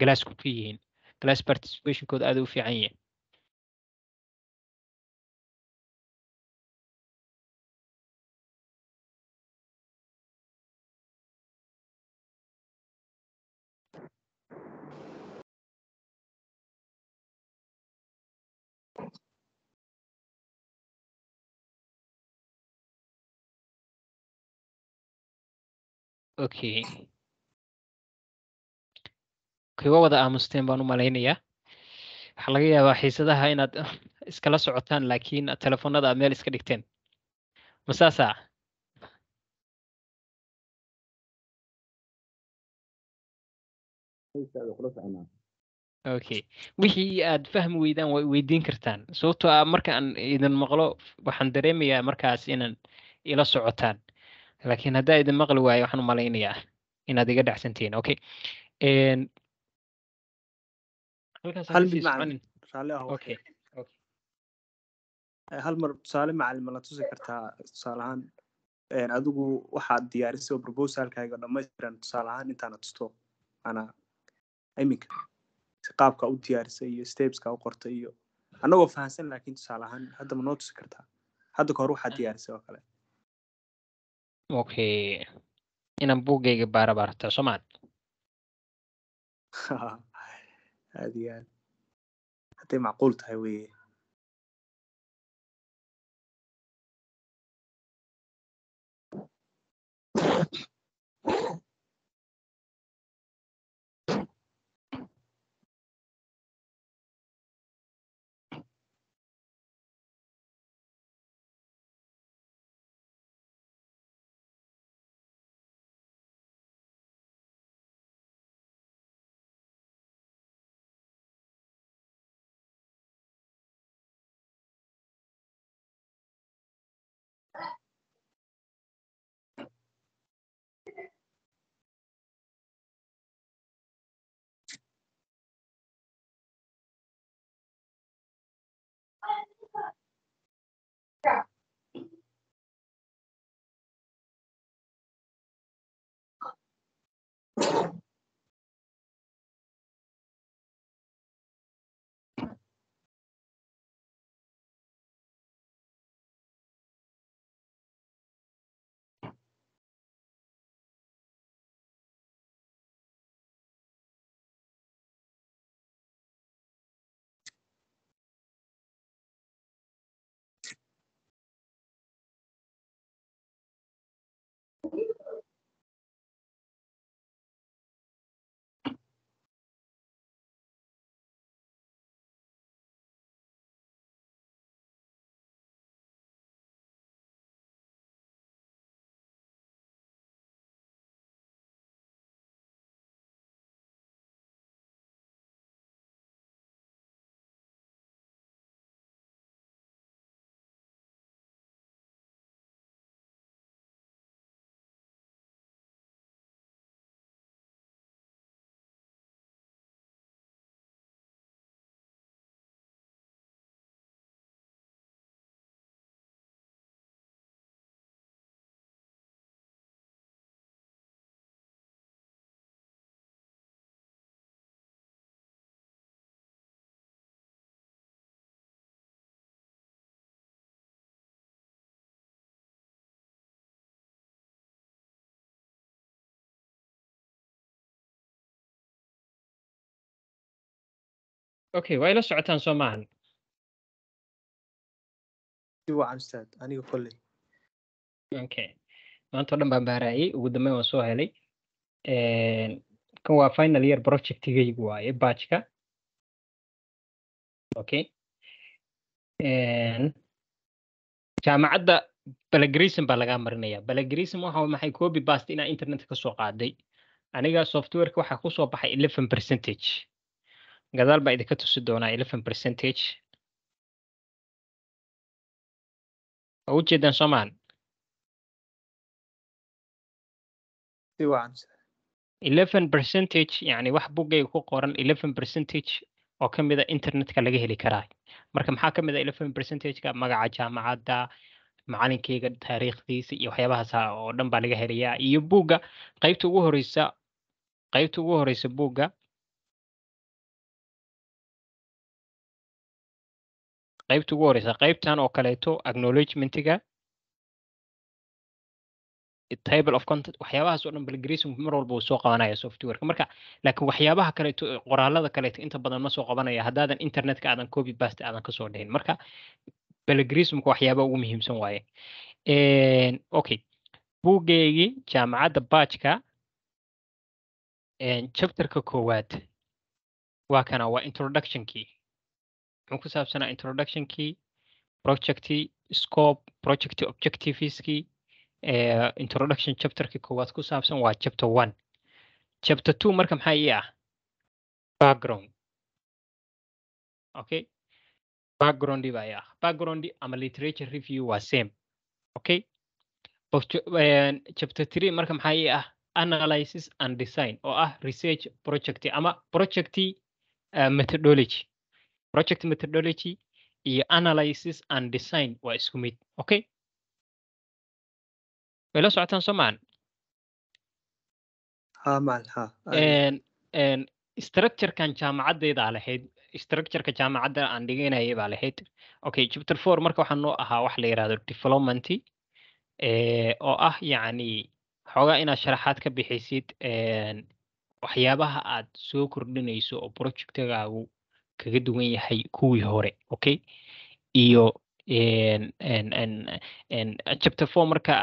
glass ku ka yihiin glass participationkooda aad u fiican yihiin okay kuwa wada aamusteen baan u malaynayaa waxaa laga yaabaa xiisadaha inaad iskala socotaan laakiin telefoonada aad meel iska dhigteen masaasa okay wixii aad fahmi weydaan waa weydiin kartaan sababtoo a ah marka aan idin maqlo waxaan dareemayaa markaas inaan ila socotaan laakiin haddaa idin maqli waayo waxaan u malaynayaa inaad iga dhacsantihiin okay eh, hal mar tusaale macalin ma la tusi kartaa tusaale ahaan adigu waxaad diyaarisay oo proposalkaaga dhamaystiran tusaale ahaan intaana tusto ana iminka si qaabka u diyaarisay iyo stapeska u qortay iyo annagoo fahansan laakiin tusaale ahaan hadda ma noo tusi kartaa hadda ka hor waxaad ah. diyaarisay oo kale اوكي انا بوجي بارا بارتا سمان هذه يعني حتى معقول تهوي Oh. okay waa ila socotaan soo maahan maanta o dhan baan baaraayey ugu dambeyn waan soo helay kan waa final year projectigaygu waaye bajka okay jaamacadda balagrism baa lagaa marinayaa balagrism waxa maxay coby bast inaa internetka kasoo qaaday aniga softwareka waxaa kusoo baxay eleven percentage gadaal baa idinka tusi doonaa eleven percentage oo u jeedaan soomahan eleven percentage yani wax buggayga ku qoran eleven percentage oo ka mida internetka laga heli karaa marka maxaa ka mid a eleven percentageka magaca jaamacadda macalinkeyga taariikhdiisa iyo waxyaabahaas oo dhan baa laga helayaa iyo buugga qaybta ugu horeysa qaybta ugu horeysa buugga qaybta ugu horeysa qaybtan oo kaleeto acknowledgementiga table of content waxyaabahaas oo dhan belgration mar walba uu soo qabanaya softwareka marka laakiin waxyaabaha kaleeto qoraalada kaleeto inta badan ma soo qabanaya haddaadan internetka aadan copy paste aadan kasoo dhahin marka belgrismka waxyaabaha ugu muhiimsan waaye okay buuggeygii jaamacadda bajka chapterka koowaad waa kana waa introductionkii wuxuu ku saabsanaa introductionkii projectii scope project objectiveskii introduction chapterkii koowaad ku saabsan waa chapter one chapter two marka maxaa ii ah background okay background baa ii ah background ama literature review waa same okay chapter three marka maxaa ii ah analysis and design oo ah research project ama project methodology project methodology iyo analysis and design waa isku mid okay way ah, ah, ah, la socotaan soomaan structurekan jaamacadeydaa lahayd structureka jaamacadda aan dhiganayay baa lahayd okay chapter four marka waxaa noo ahaa wax la yirahdo development eh, oo ah yacni xoogaa inaad sharaxaad ka bixisid waxyaabaha aad soo kordhinayso oo projectigaagu kaga duwan yahay kuwii hore okay iyo chapter four marka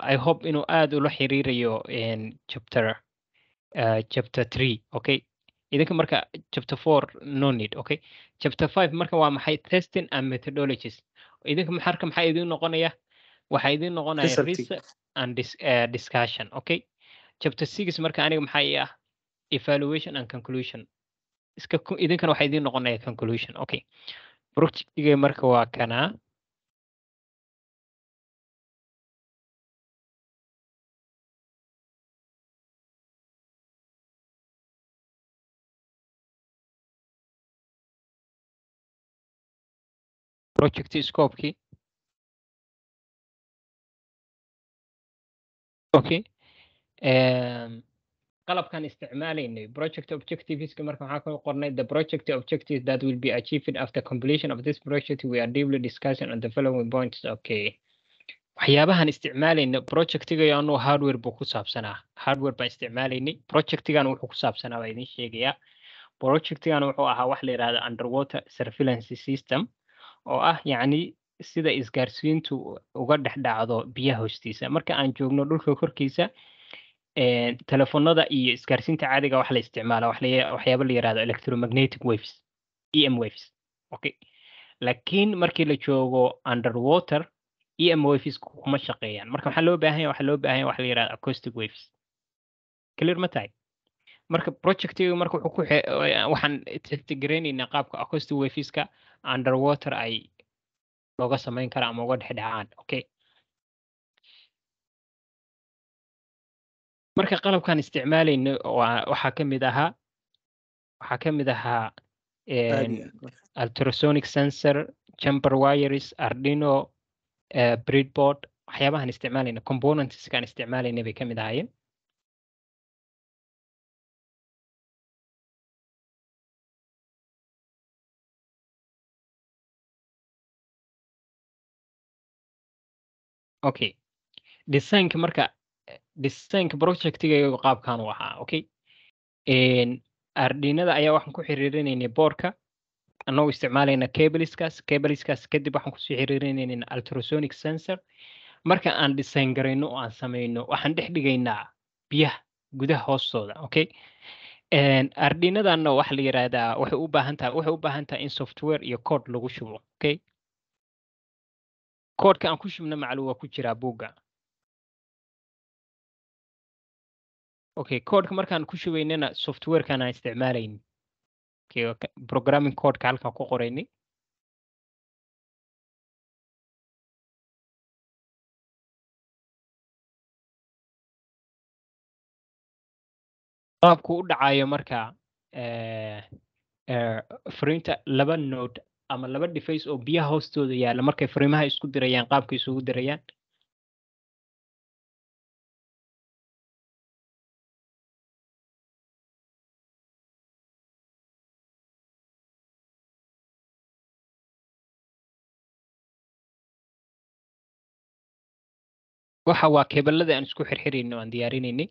i hope inuu aad ula xiriirayo chapter chapter three okay idinka marka chapter four no need okay chapter five marka waa maxay testing and methodologies idinka marka maxaa idin noqonaya waxaa idin noqonaya research and discussion okay chapter six marka aniga maxaa ah evaluation and conclusion iska idinkana waxaa idiin noqonaya conclusion okay projectiga marka waa kanaa project scope okay um, qalabkan isticmaalaynay project objectiveska marka waxaan ku qornay the project objectives that will be achieved after completion of this project we are deeply discussing on the following points okay waxyaabahan isticmaalayna projectigayo hardware buu ku saabsanaa hardware baan isticmaalaynay projectigan wuxuu ku saabsanaa baa idin sheegayaa projectigan wuxuu ahaa wax la yidhahda underwater surveillance system oo ah yacni sida isgaarsiintu uga dhex dhacdo biyaha hoostiisa marka aan joogno dhulka korkiisa telefonada iyo isgaarsiinta caadiga wax la isticmaala waxyaaba la yirahdo electromagnetic waves e m waves okay laakiin markii la joogo underwater e m waves kuma shaqeeyaan marka waxaa loo baahanya waxaa loo baahanya wax la yirahdo acoustic waves clear ma tahay marka projectiga marka wuxuu ku waxaan tixgareynaynaa qaabka acoustic waveska underwater ay looga samayn kara ama uga dhexdhacaan okay marka qalabkan isticmaalayna waxaa ka ahaa waxaa ka mid ahaa ultrasonic sensor chamber wires ardino uh, e, breadboard waxyaabahan isticmaalayna componentskaan isticmaalayna bay ka ahaayeen okay design marka dhisaynka projectigaygu qaabkan u ahaa okay ardhinada ayaa waxaan ku xiriirinaynay boorka annagoo isticmaalayna cabeliskaas cabeliskaas kadib waxaan kusii xiriirinayna ultrasonic sensor marka aan dhisayn garayno oo aan samayno waxaan dhex dhigaynaa biyaha gudaha hoostooda okay ardhinadanna waxa la yidhaahdaa waxay u baahan tahay waxay u baahan tahay in software iyo code lagu shubo okay codeka aan ku shubno maclu waa ku jiraa buugga okay codeka markaan ku shubaynana softwarekan aan isticmaalayni programming codeka halkaa ku qorayni qaabku u dhacayo marka eh, eh, fariinta laba node ama laba device oo biyaha hoostooda yaalla markay fariimaha isku dirayaan qaabka isugu dirayaan waxa waa kebalada aan isku xirxirayno aan diyaarinaynay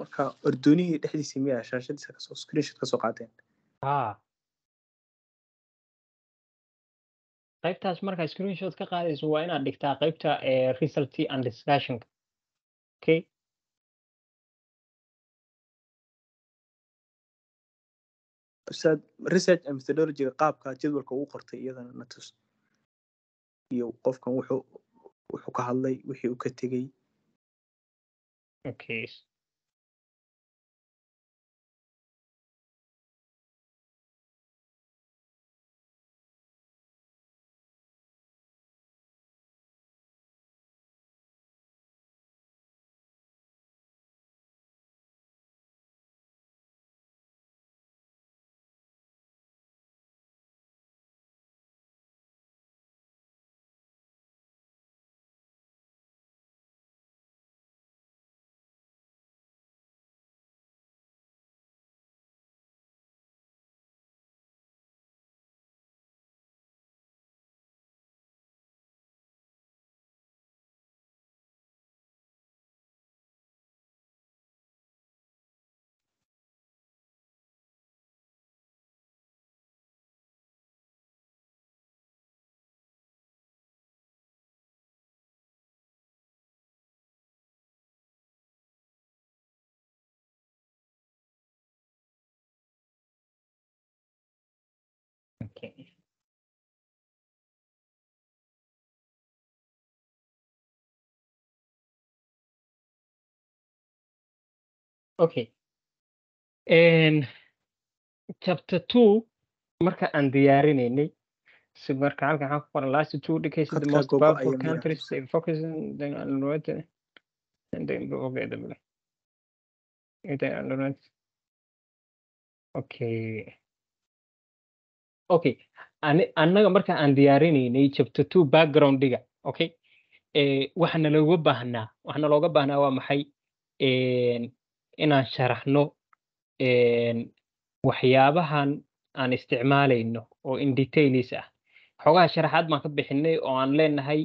marka ordoonihii dhexdiisa miya shaashadiisa kasoo screenshot kasoo qaateen qaybtaas markaa screenshot ka qaadayso waa inaad dhigtaa qaybta eh, resulty and discussion okay ustaad research and methodologyga qaabka jadwalka uu qortay iyadana natus iyo qofkan wuxuu wuxuu ka hadlay wixii uu ka tegey okay Okay. chapter two marka aan diyaarinaynay si marka halkan waxaan ku qoran last two decades the most powerful countries they focus on the and the improbable. The unrelated. Okay. Okay. annaga marka aan diyaarinaynay chapter two backgroundiga okay eh, waxana looga baahnaa waxana looga baahnaa waa maxay inaan sharaxno waxyaabahan aan isticmaalayno oo in details ah xogaha sharaxaad baan ka bixinay oo aan leenahay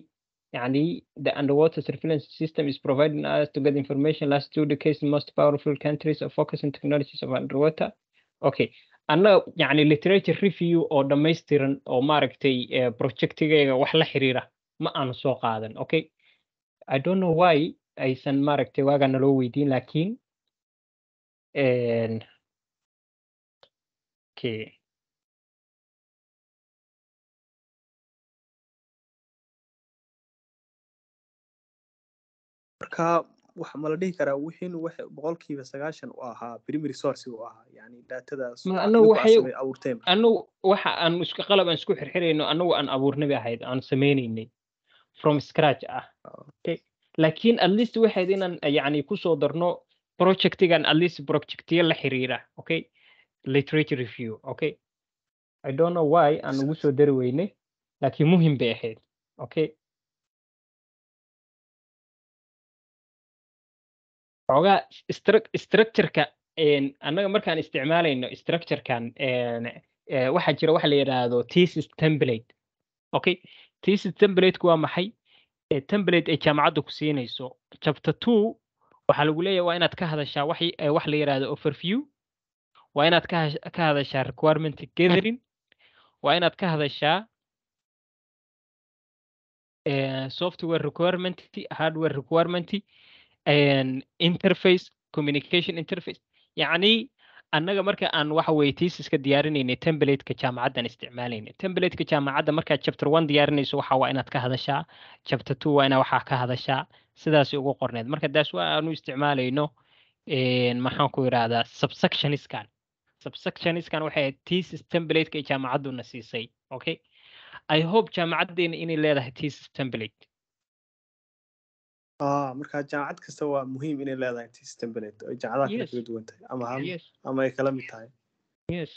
yani the underwater surveillance system is providing us to get information last to the most powerful countries of focusing technologies of underwater okay annaga yani literature review oo dhammaystiran oo maaragtay eh, projectigayga wax la xiriira ma aanu soo qaadan okay i don't know why aysan maaragtay waagaa naloo weydiin laakiin and okay. marka wax mala dhihi karaa wixiin boqolkiiba sagaashan u ahaa primary source u ahaa yani daatadaas waxa aan isku qalab aan isku xirxirayno anagu aan abuurnaba ahayd aan samaynaynay from scratch ah oh. lakiin at least waxayd inaan yani kusoo darno projectigan at least projectyo la xiriira okay literature review okay i don't know why aan ugu soo dari weyne laakiin muhim bay ahayd okay xoogaa structureka annaga markaan isticmaalayno structurekan waxaa jira waxa la yidhaahdo tesis template okay tesis template waa maxay template ay jaamacadda ku siinayso chapter two waxaa lagu leeyahay waa inaad ka hadashaa wax wax la yidhaahdo overview waa inaad ka hadashaa requirement gathering waa inaad ka hadashaa software requirement hardware requirement interface communication interface yacni annaga marka aan waxa weye tiisiska diyaarinaynay tembelateka jaamacaddaan isticmaalaynay tembelateka jaamacadda markaad chapter one diyaarinayso waxa waa inaad ka hadashaa chapter two waa inaa waxaa ka hadashaa sidaasi ugu qorneed marka daas waa aanu isticmaalayno maxaanku ku yidhaahdaa subsectioniskan subsectioniskan waxay tisis tembelateka ay jaamacadduna siisay okay i hope jaamacaddeenna inay leedahay tisis template ah markaa jaamacad kasta waa muhiim inay leedahay t stembelet oy jaamacadaha kale kala duwan tahay ama ama ay kala mid tahay yes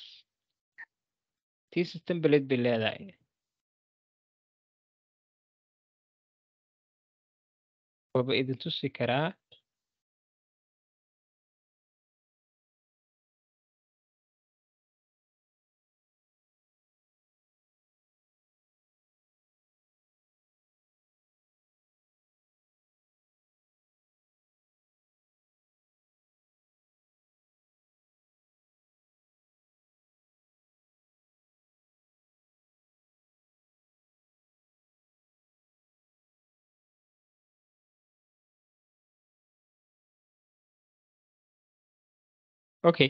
t stembelet bay leedahay waaba idin tusi karaa Okay,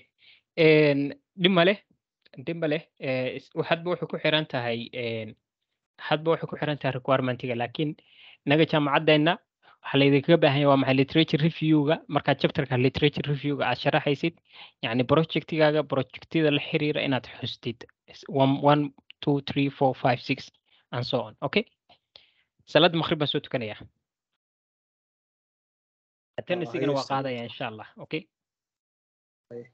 een dhib maleh dhib hadba waxay ku xiran tahay hadba waxay ku xiran tahay requirement-iga laakiin naga jaamacadeenna waxa laydinkaga baahan waa maxay literature reviewga ga markaad chapterka literature review aad sharaxaysid yacni projectigaaga projectida la xiriira inaad xustid one and so on okay salaad maqrib baan soo tukanaya haddana waa qaadaya insha allah okay Bye.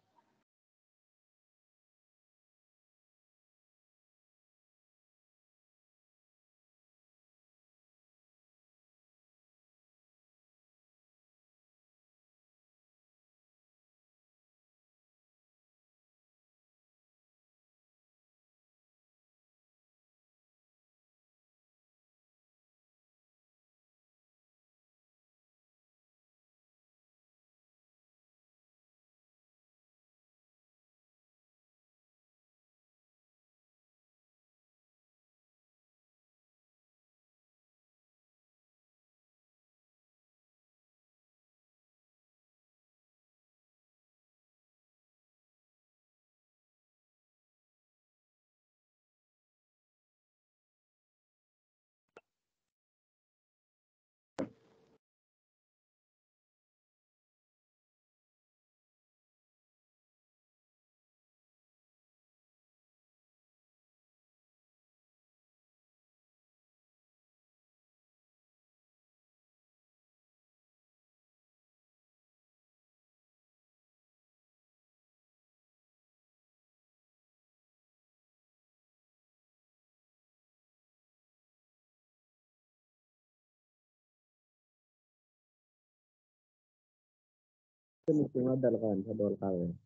في مادة الغان هذا القانون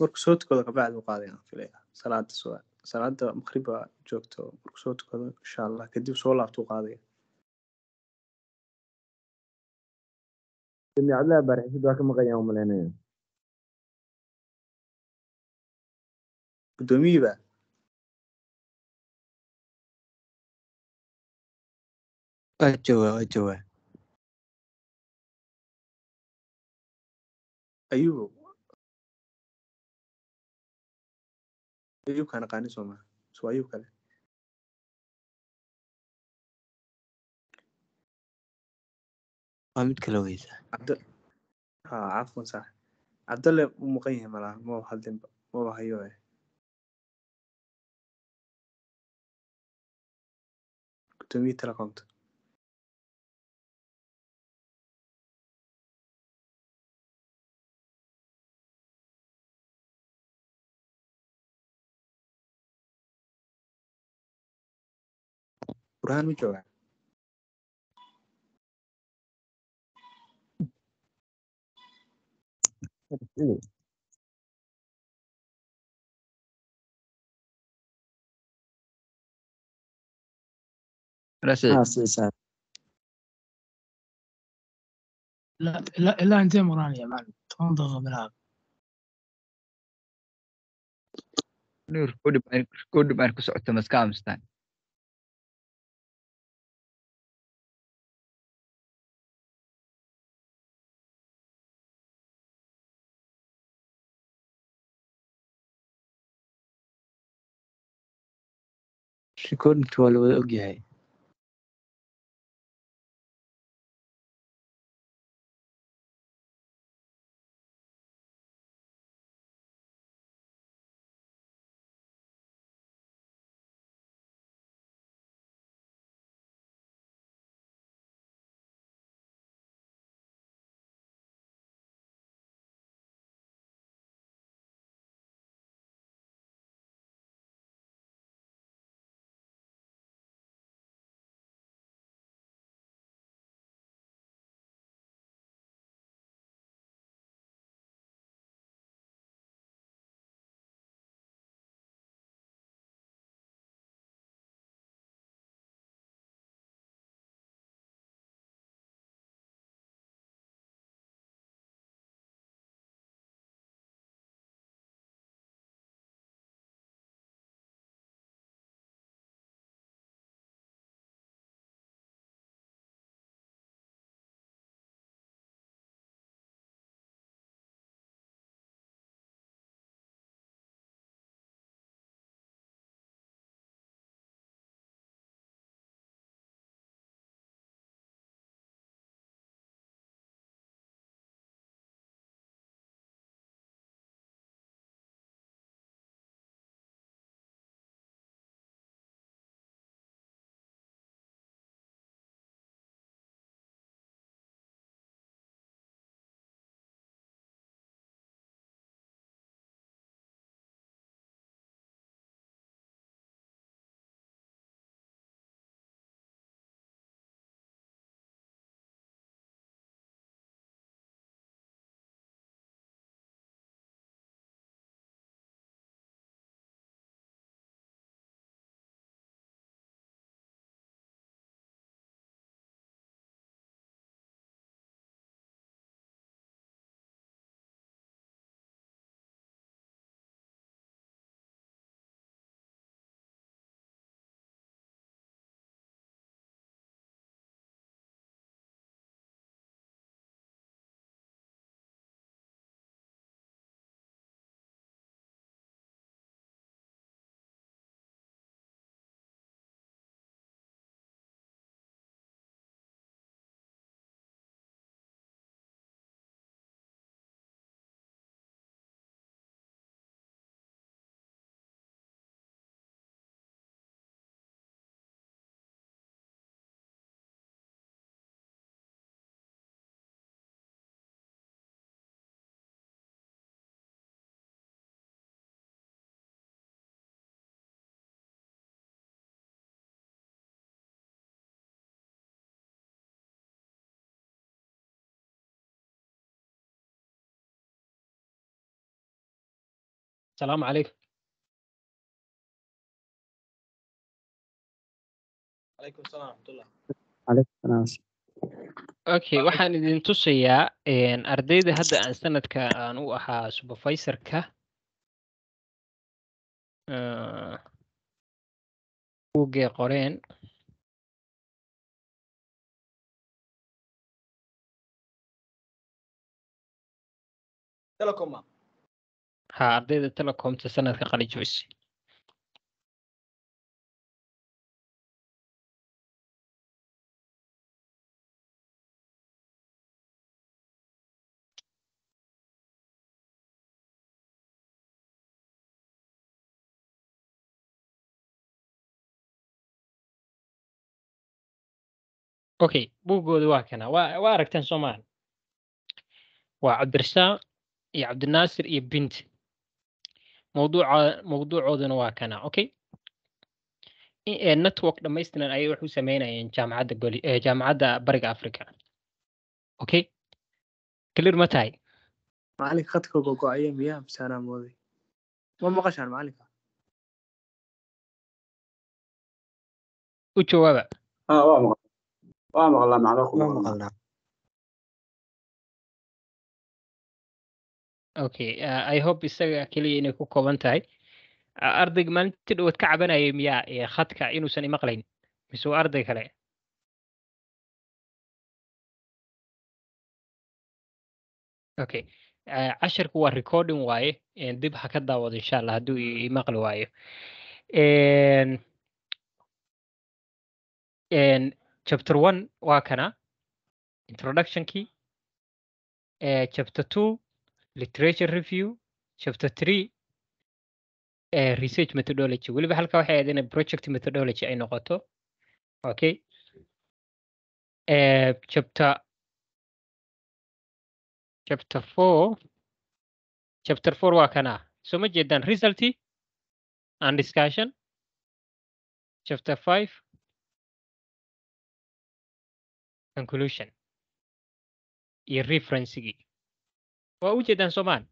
مرك صوتك ولا قبعد القاضي في ليه سلامت سؤال سلامت مخربة جوكتو مرك صوتك إن شاء الله كديب سؤال عطوا قاضي إني على بره في ذاك مغيا يوم لينا قدومي بقى Ochoa, Ochoa. ayuu ayuubkaan aqaani soomaa soo ayuub kale waa mid kale weysaa ha caafuan saax cabdalle u muuqan yahay malaha maba hadlinba maba hayo eh telecom telekomta القرآن mucho ¿verdad? راشد آه، لا لا لا انت مراني يا معلم انضغ بالعاب نور كود بعين كود بعين كسعة مسكام ستان she couldn't twirl with Ugyay. السلام عليكم عليكم السلام ورحمة الله عليكم السلام اوكي waxaan idin tusayaa ardayda hadda aan sanadka aan u ahaa supervisorka buuggay qoreen telecom ha ardayda telekomta sanadka qali jebisay okay buuggooda waa kana waa waa aragteen soomaali waa cabdirsaa iyo cabdinaasir iyo binti موضوع mawduucoodana waa kana okay network dhamaystiran ayay wuxuu sameynayeen jaamacadda goli jaamacadda bariga africa okay clear ma tahay macalinka khadka gogo-aya miyaa mise anaa mooday ma maqashaan macalinka u jawaaba waa maqlaa maclo okay uh, i hope isaga keliya inay ku kooban tahay uh, ardayga maalintii dhowad ka cabanayay miyaa khadka inuusan imaqlayn mise waa arday kale okay uh, casharku waa recording waaye dib ha ka daawado insha allah hadduu imaqli waayo chapter one waa kana introductionkii chapter two literature review chapter three ee research methodology weliba halkaa waxay ahayd inay project methodology ay noqoto okay uh, chapter chapter four chapter four waa kanaa soo ma jeedaan resulty and discussion chapter five conclusion iyo referencegii Wauji dan Soman.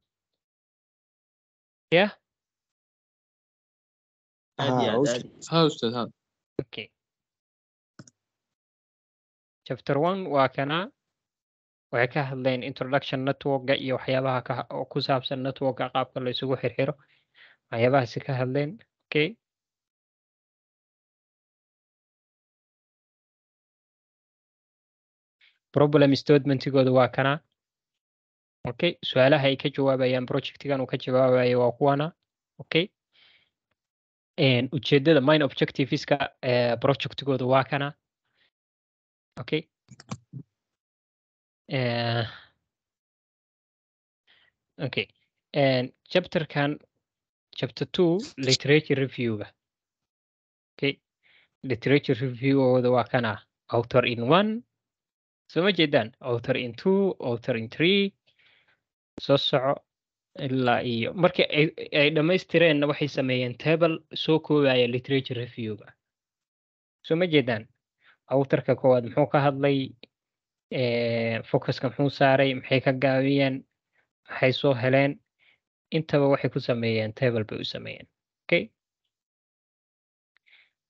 Ya. Hadi Ustaz. Ha Okay. Chapter 1 waa kanaa waxay ka hadleen introduction networka iyo waxyaabaha oo ku saabsan networka qaabka la isugu xirxiro waxyaabahaasi ka hadleen okay problem statementigooda waa kanaa okay suaalaha ay ka jawaabayaan projectigan uu ka jawaabaya waa kuwana okay ujeedada mine objectiveska projectigooda waa kana okay eh, okay eh, chapterkan chapter two literature reviewga okay literature reviewooda waa kana author in one soo ma jeedaan author in two author in three soo soco ilaa iyo markii ay dhammaystireenna waxay sameeyeen table soo koobaya literature reviewga soo ma jeedaan awtarka koowaad muxuu ka hadlay eh, focuska muxuu saaray maxay ka gaabiyeen maxay soo heleen intaba waxay ku sameeyeen table bay u sameeyeen okay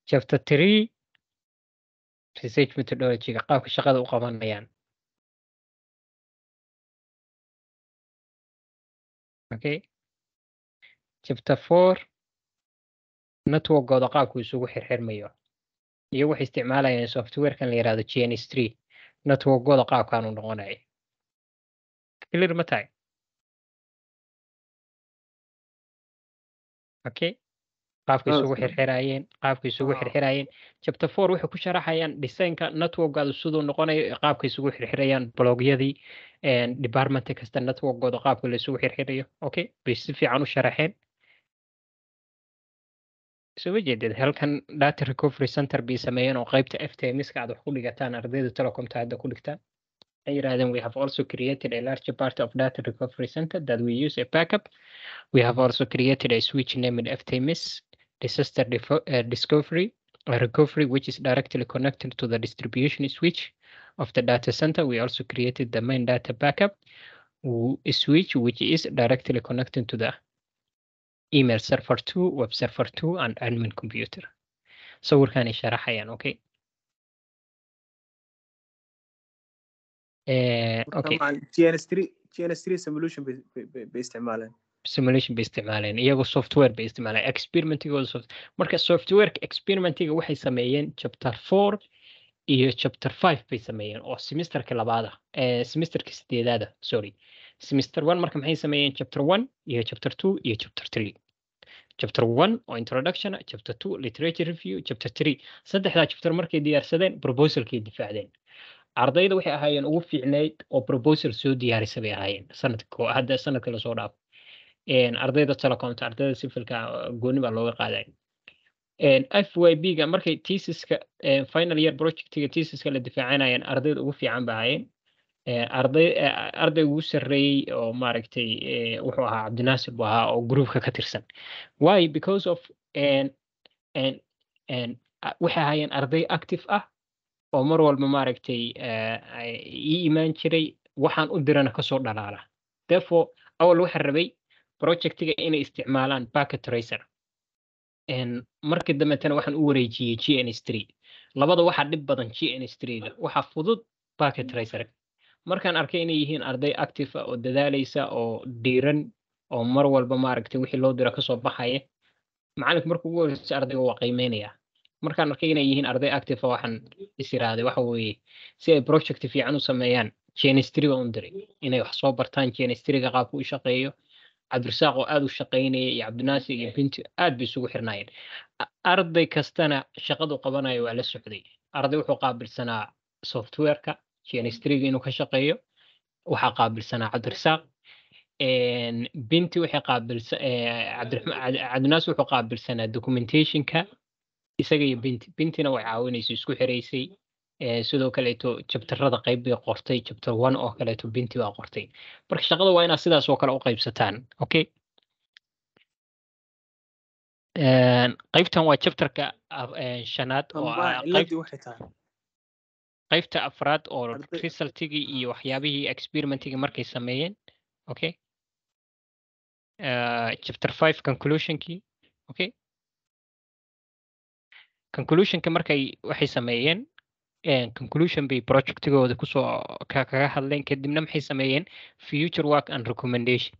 chapter three research methodology qaabka shaqada u qabanayaan Okay. Chapter four networkooda qaabku isugu xirxirmayo iyo waxay isticmaalayaan softwarekan la yirahdo gns tree networkooda qaabkaanu noqonaya clear ma tahay okay qaabka isugu xirxiraayeen qaabka isugu xirxiraayeen chapter four waxay ku sharaxayaan designka networkaadu siduu noqonayo qaabka isugu xirxirayaan blogyadii department kasta networkooda qaabka laisugu xirxirayo okay bay si fiican u sharaxeen soo ma halkan data recovery center bay sameeyeen oo qaybta ftmska aad wax ku dhigataan ardayda telecomta hadda ku dhigtaan waxay yidhahdeen we have also created a larger part of data recovery center that we use a backup we have also created a switch named ftms disaster uh, discovery recovery which is directly connected to the distribution switch of the data center, we also created the main data backup switch, which is directly connected to the email server 2, web server 2, and admin computer. sawirkaanay sharaxayaan okay simulation bay isticmaaleen iyagoo software bay isticmaaleen experimentigooda marka softwareka experimentiga waxay sameeyeen chapter four iyo chapter five bay sameeyeen oo semesterka labaada semesterka sideedaada sorry semester one marka maxay sameeyeen chapter one iyo chapter two iyo chapter three chapter one oo introduction chapter two literature review chapter three saddexdaa chapter markay diyaarsadeen proposalkay difaacdeen ardayda waxay ahaayeen ugu fiicnayd oo proposal soo diyaarisa bay ahaayeen sanadka sanadka lasoo dhaafo ardayda telecomta ardayda sifilka gooni baa looga qaadayn f y b ga markay tesiska final year projectga tesiska la difaacanayeen ardayda ugu fiican ba ahayn arday e, ugu sarreeyey oo maaragtay e, wuxuu ahaa cabdinaasir buu ahaa oo groupka ka tirsan why because of waxay ahaayeen arday active ah oo mar walba maaragtay e, ii imaan jiray waxaan u dirana kasoo dhalaala therefore awal waxaa rabay projectiga inay isticmaalaan packet tracer markii dambeetana waxaan u wareejiyey g n s labada waxaa dhib badan g n s waxaa fudud backet tracer markaan arkay inay yihiin arday active oo dadaaleysa oo dhiiran oo mar walba maaragtay wixii loo diro kasoo baxaya macalinku markuu ugu horeysa ardayga waa qiimeynayaa markaan arkay inay yihiin arday active waxaan is waxa weeye si ay project fiican u sameeyaan g baan u diray inay wax soo bartaan g qaabku u shaqeeyo cabdirasaaq oo aada u shaqaynaya iyo cabdinaasir iyo binti aad bay isugu xirnaayeen arday kastana shaqadu qabanaya waa la socday arday wuxuu qaabilsanaa softwareka genistryga inuu ka shaqeeyo waxaa qaabilsanaa cabdirasaaq binti waxay qaabilsa cabdinaasir wuxuu qaabilsanaa documentationka isaga iyo binti bintina way caawinaysa isku xiraysay sidoo kaleeto jabtarada qeyb bay qortay jabtar one oo kaleeto binti baa qortay marka shaqada waa inaad sidaas oo kale u qaybsataan okay qaybtan waa jabtarka shanaad oo ah qaybta afraad oo resultigii iyo waxyaabihii experimentigii markay sameeyeen okay chapter five conclusionkii okay conclusionka markay waxay sameeyeen conclusion bay projectigooda kusoo kaga hadleen kadibna maxay sameeyeen future work and recommendation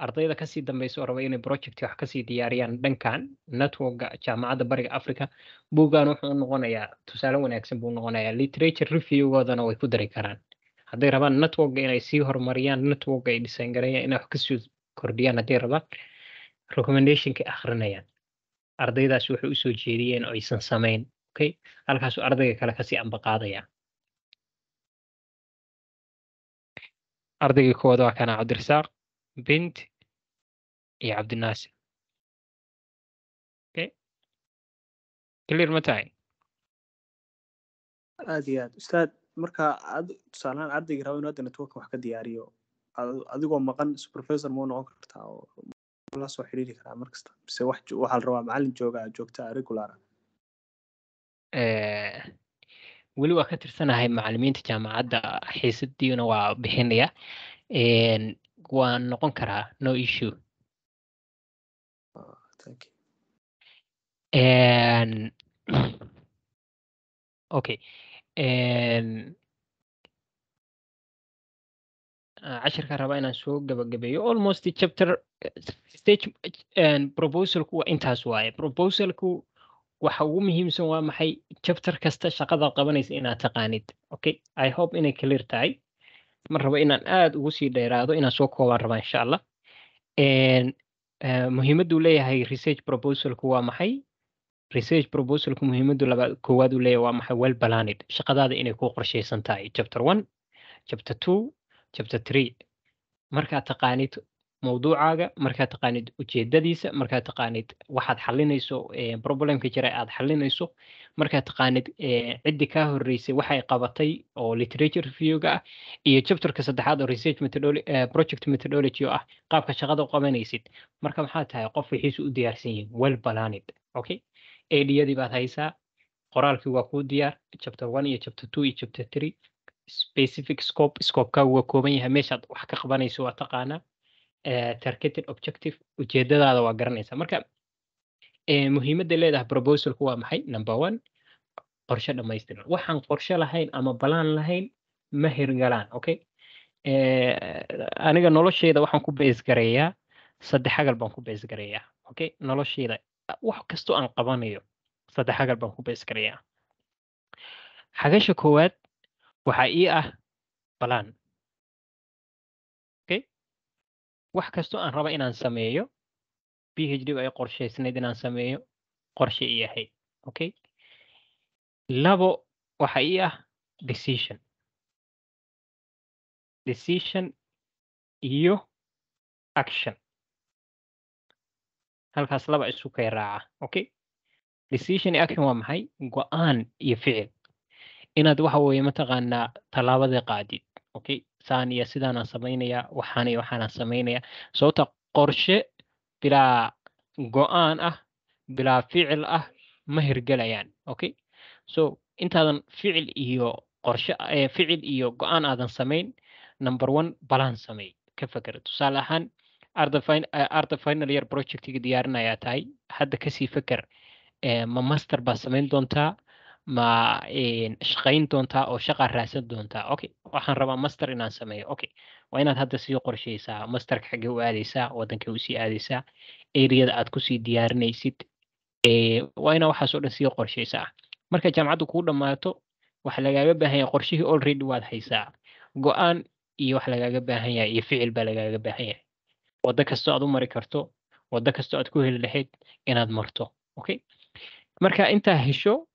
ardayda kasii dambeysoo raba inay project wax kasii diyaariyaan dhankan networka jaamacadda bariga africa buuggan wuxuu noqonayaa tusaale wanaagsan buu noqonayaa literature reviewgoodana way ku dari karaan hadday rabaan networka inay sii horumariyaan networka ay dhisayngarayaan inay wax kasii kordhiyaan hadday rabaan recommendationka akhrinayaan ardaydaas waxay usoo jeediyeen oo aysan samayn okay halkaasu ardayga kale kasii ambaqaadaya ardaygii koowaad waa kana cabdirasaaq bint iyo cabdinaasir clear ma tahay aad iyo aad ustaad marka tusaalahaan ardaygii raba inu hadda networkan wax ka diyaariyo adigoo maqan supervisor muu noqon kartaa oo la soo xiriiri karaa markasta mise waxaa la rabaa macallin joogaa joogtaa regulara weli waa ka tirsanahay macalimiinta jaamacadda xiisadiina waa bixinaya waa noqon karaa no issue okay cashirka rabaa inaan soo gabagabeeyo almost chapter stage proposalku waa intaas waaye proposalku waxa ugu muhiimsan waa maxay jabtar kasta shaqada qabanaysa inaad taqaanid okay i hope inay clear tahay ma rabo inaan aada ugu sii dheeraado inaan soo koobaan rabaa insha allah eh, muhiimaddu leeyahay research proposalku waa maxay research proposalku muhiimaddu labaad koowaad uu leeyahay waa maxay well planed shaqadaada inay ku qorshaysan tahay chapter one chapter two chapter three markaad taqaanid mawduucaaga markaa taqaanid ujeedadiisa markaa taqaanid waxaad xalinayso problemka jira aad xalinayso markaa taqaanid ciddii kaa horeysay waxay qabatay oo literature reviewga ah iyo chapterka saddexaad oo research project methodology oo ah qaabka shaqada u qabanaysid marka maxaa tahay qof wixiisu u diyaarsan yihiin well balaanid okay ediyadii baad haysaa qoraalkii waa kuu diyaar chapter one iyo chapter two iyo chapter three specific scope scope waa kooban yahay meeshaad wax ka qabanayso waa taqaanaa targeted eh, objective ujeedadaada waa garanaysaa marka eh, muhiimadda leedahay proposalku waa maxay number one qorshe dhamaystiran waxaan qorshe lahayn ama balaan lahayn ma hirgalaan okay eh, aniga nolosheyda waxaan ku beesgareeyaa saddex agal baan ku beesgareeyaa okay nolosheyda wax kastoo aan qabanayo saddex agal baan ku beesgareeyaa xagasha koowaad waxaa ii ah balaan wax kastoo aan raba inaan sameeyo b hdu ay qorshaysnayd inaan sameeyo qorshe ii ahayd okay labo waxa ii ah decision decision iyo action halkaas laba isu kay raaca okay decision iyo action waa maxay go-aan iyo ficil inaad waxa weeye mataqaanaa talaabada qaadid okay saan iyo sidaanaan samaynaya waxaan iyo waxaanaan samaynaya sababta qorshe bilaa go-aan ah bilaa ficil ah ma hirgelayaan okay so intaadan ficil iyo qorshe eh, ficil iyo go-aan aadan samayn number one balaan sameey ka fakera tusaale ahaan arda eh, final year projectiga diyaarinayaa tahay hadda kasii feker eh, ma master baa samayn doontaa ma eh, shaqayn doontaa oo shaqaa raadsan doontaa okay waxaan rabaa master inaan sameeyo okay waa inaad hadda sii qorshaysaa masterka xaggee u aadaysaa wadankay usii aadaysaa eriyada aad kusii diyaarinaysid eh, waa inaa waxaasoo dhan sii qorshaysaa marka jaamacaddu kuu dhammaato waxa lagaaga baahan yahay qorshihii already waad haysaa go-aan iyo wax lagaaga baahan yahay iyo ficil baa lagaaga baahan yahay waddo kastoo aad u mari karto waddo kastoo aad ku heli lahayd inaad marto okay marka intaa hesho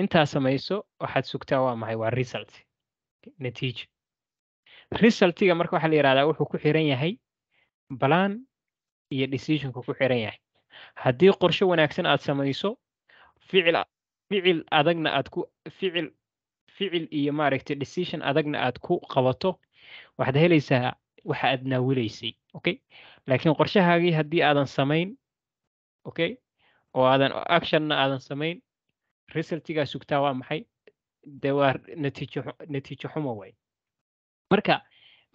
intaa samayso waxaad sugtaa waa maxay waa result natiijo resultiga marka waxaa la yihahdaa wuxuu ku xiran yahay balaan iyo decisionka ku xiran yahay haddii qorsho wanaagsan aad samayso ficil ficil adagna aad ku ficil ficil iyo maaragtay decision adagna aad ku qabato waxaad helaysaa waxa aad naawilaysay okay laakiin qorshahaagii haddii aadan samayn okay oo aadan actionna aadan samayn resultigaa sugtaa waa maxay de waa natiijo natiijo xumo way marka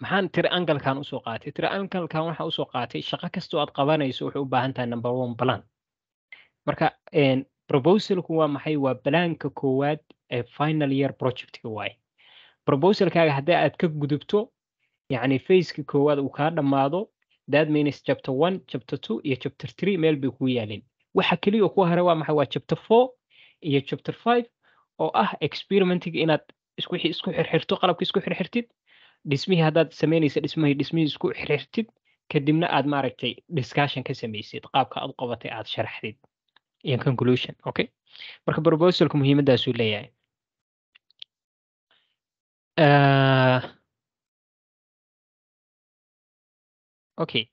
maxaan triangalkan usoo qaatay triangalkan waxaa usoo qaatay shaqo kastoo aad qabanayso waxay u baahan tahay number one balan marka proposalku waa maxay waa balaanka koowaad ee final year projectka waaye proposalkaaga haddii aad ka gudubto yacni faceka koowaad uu kaa dhammaado that means chapter one chapter two iyo chapter three meel bay kuu yaalin waxa keliya ku haray waa maxay waa chapter four iyo chapter five oo ah experimenting inaad isku xirxirto qalabka isku xirxirtid dhismihii haddaad samaynaysa dhismahii dhismihii isku xirxirtid kadibna aad maaragtay discussion ka samaysid qaabka aad qabatay aad sharaxdid iyo conclusion okay marka proposalku muhiimadaasuu leeyahay okay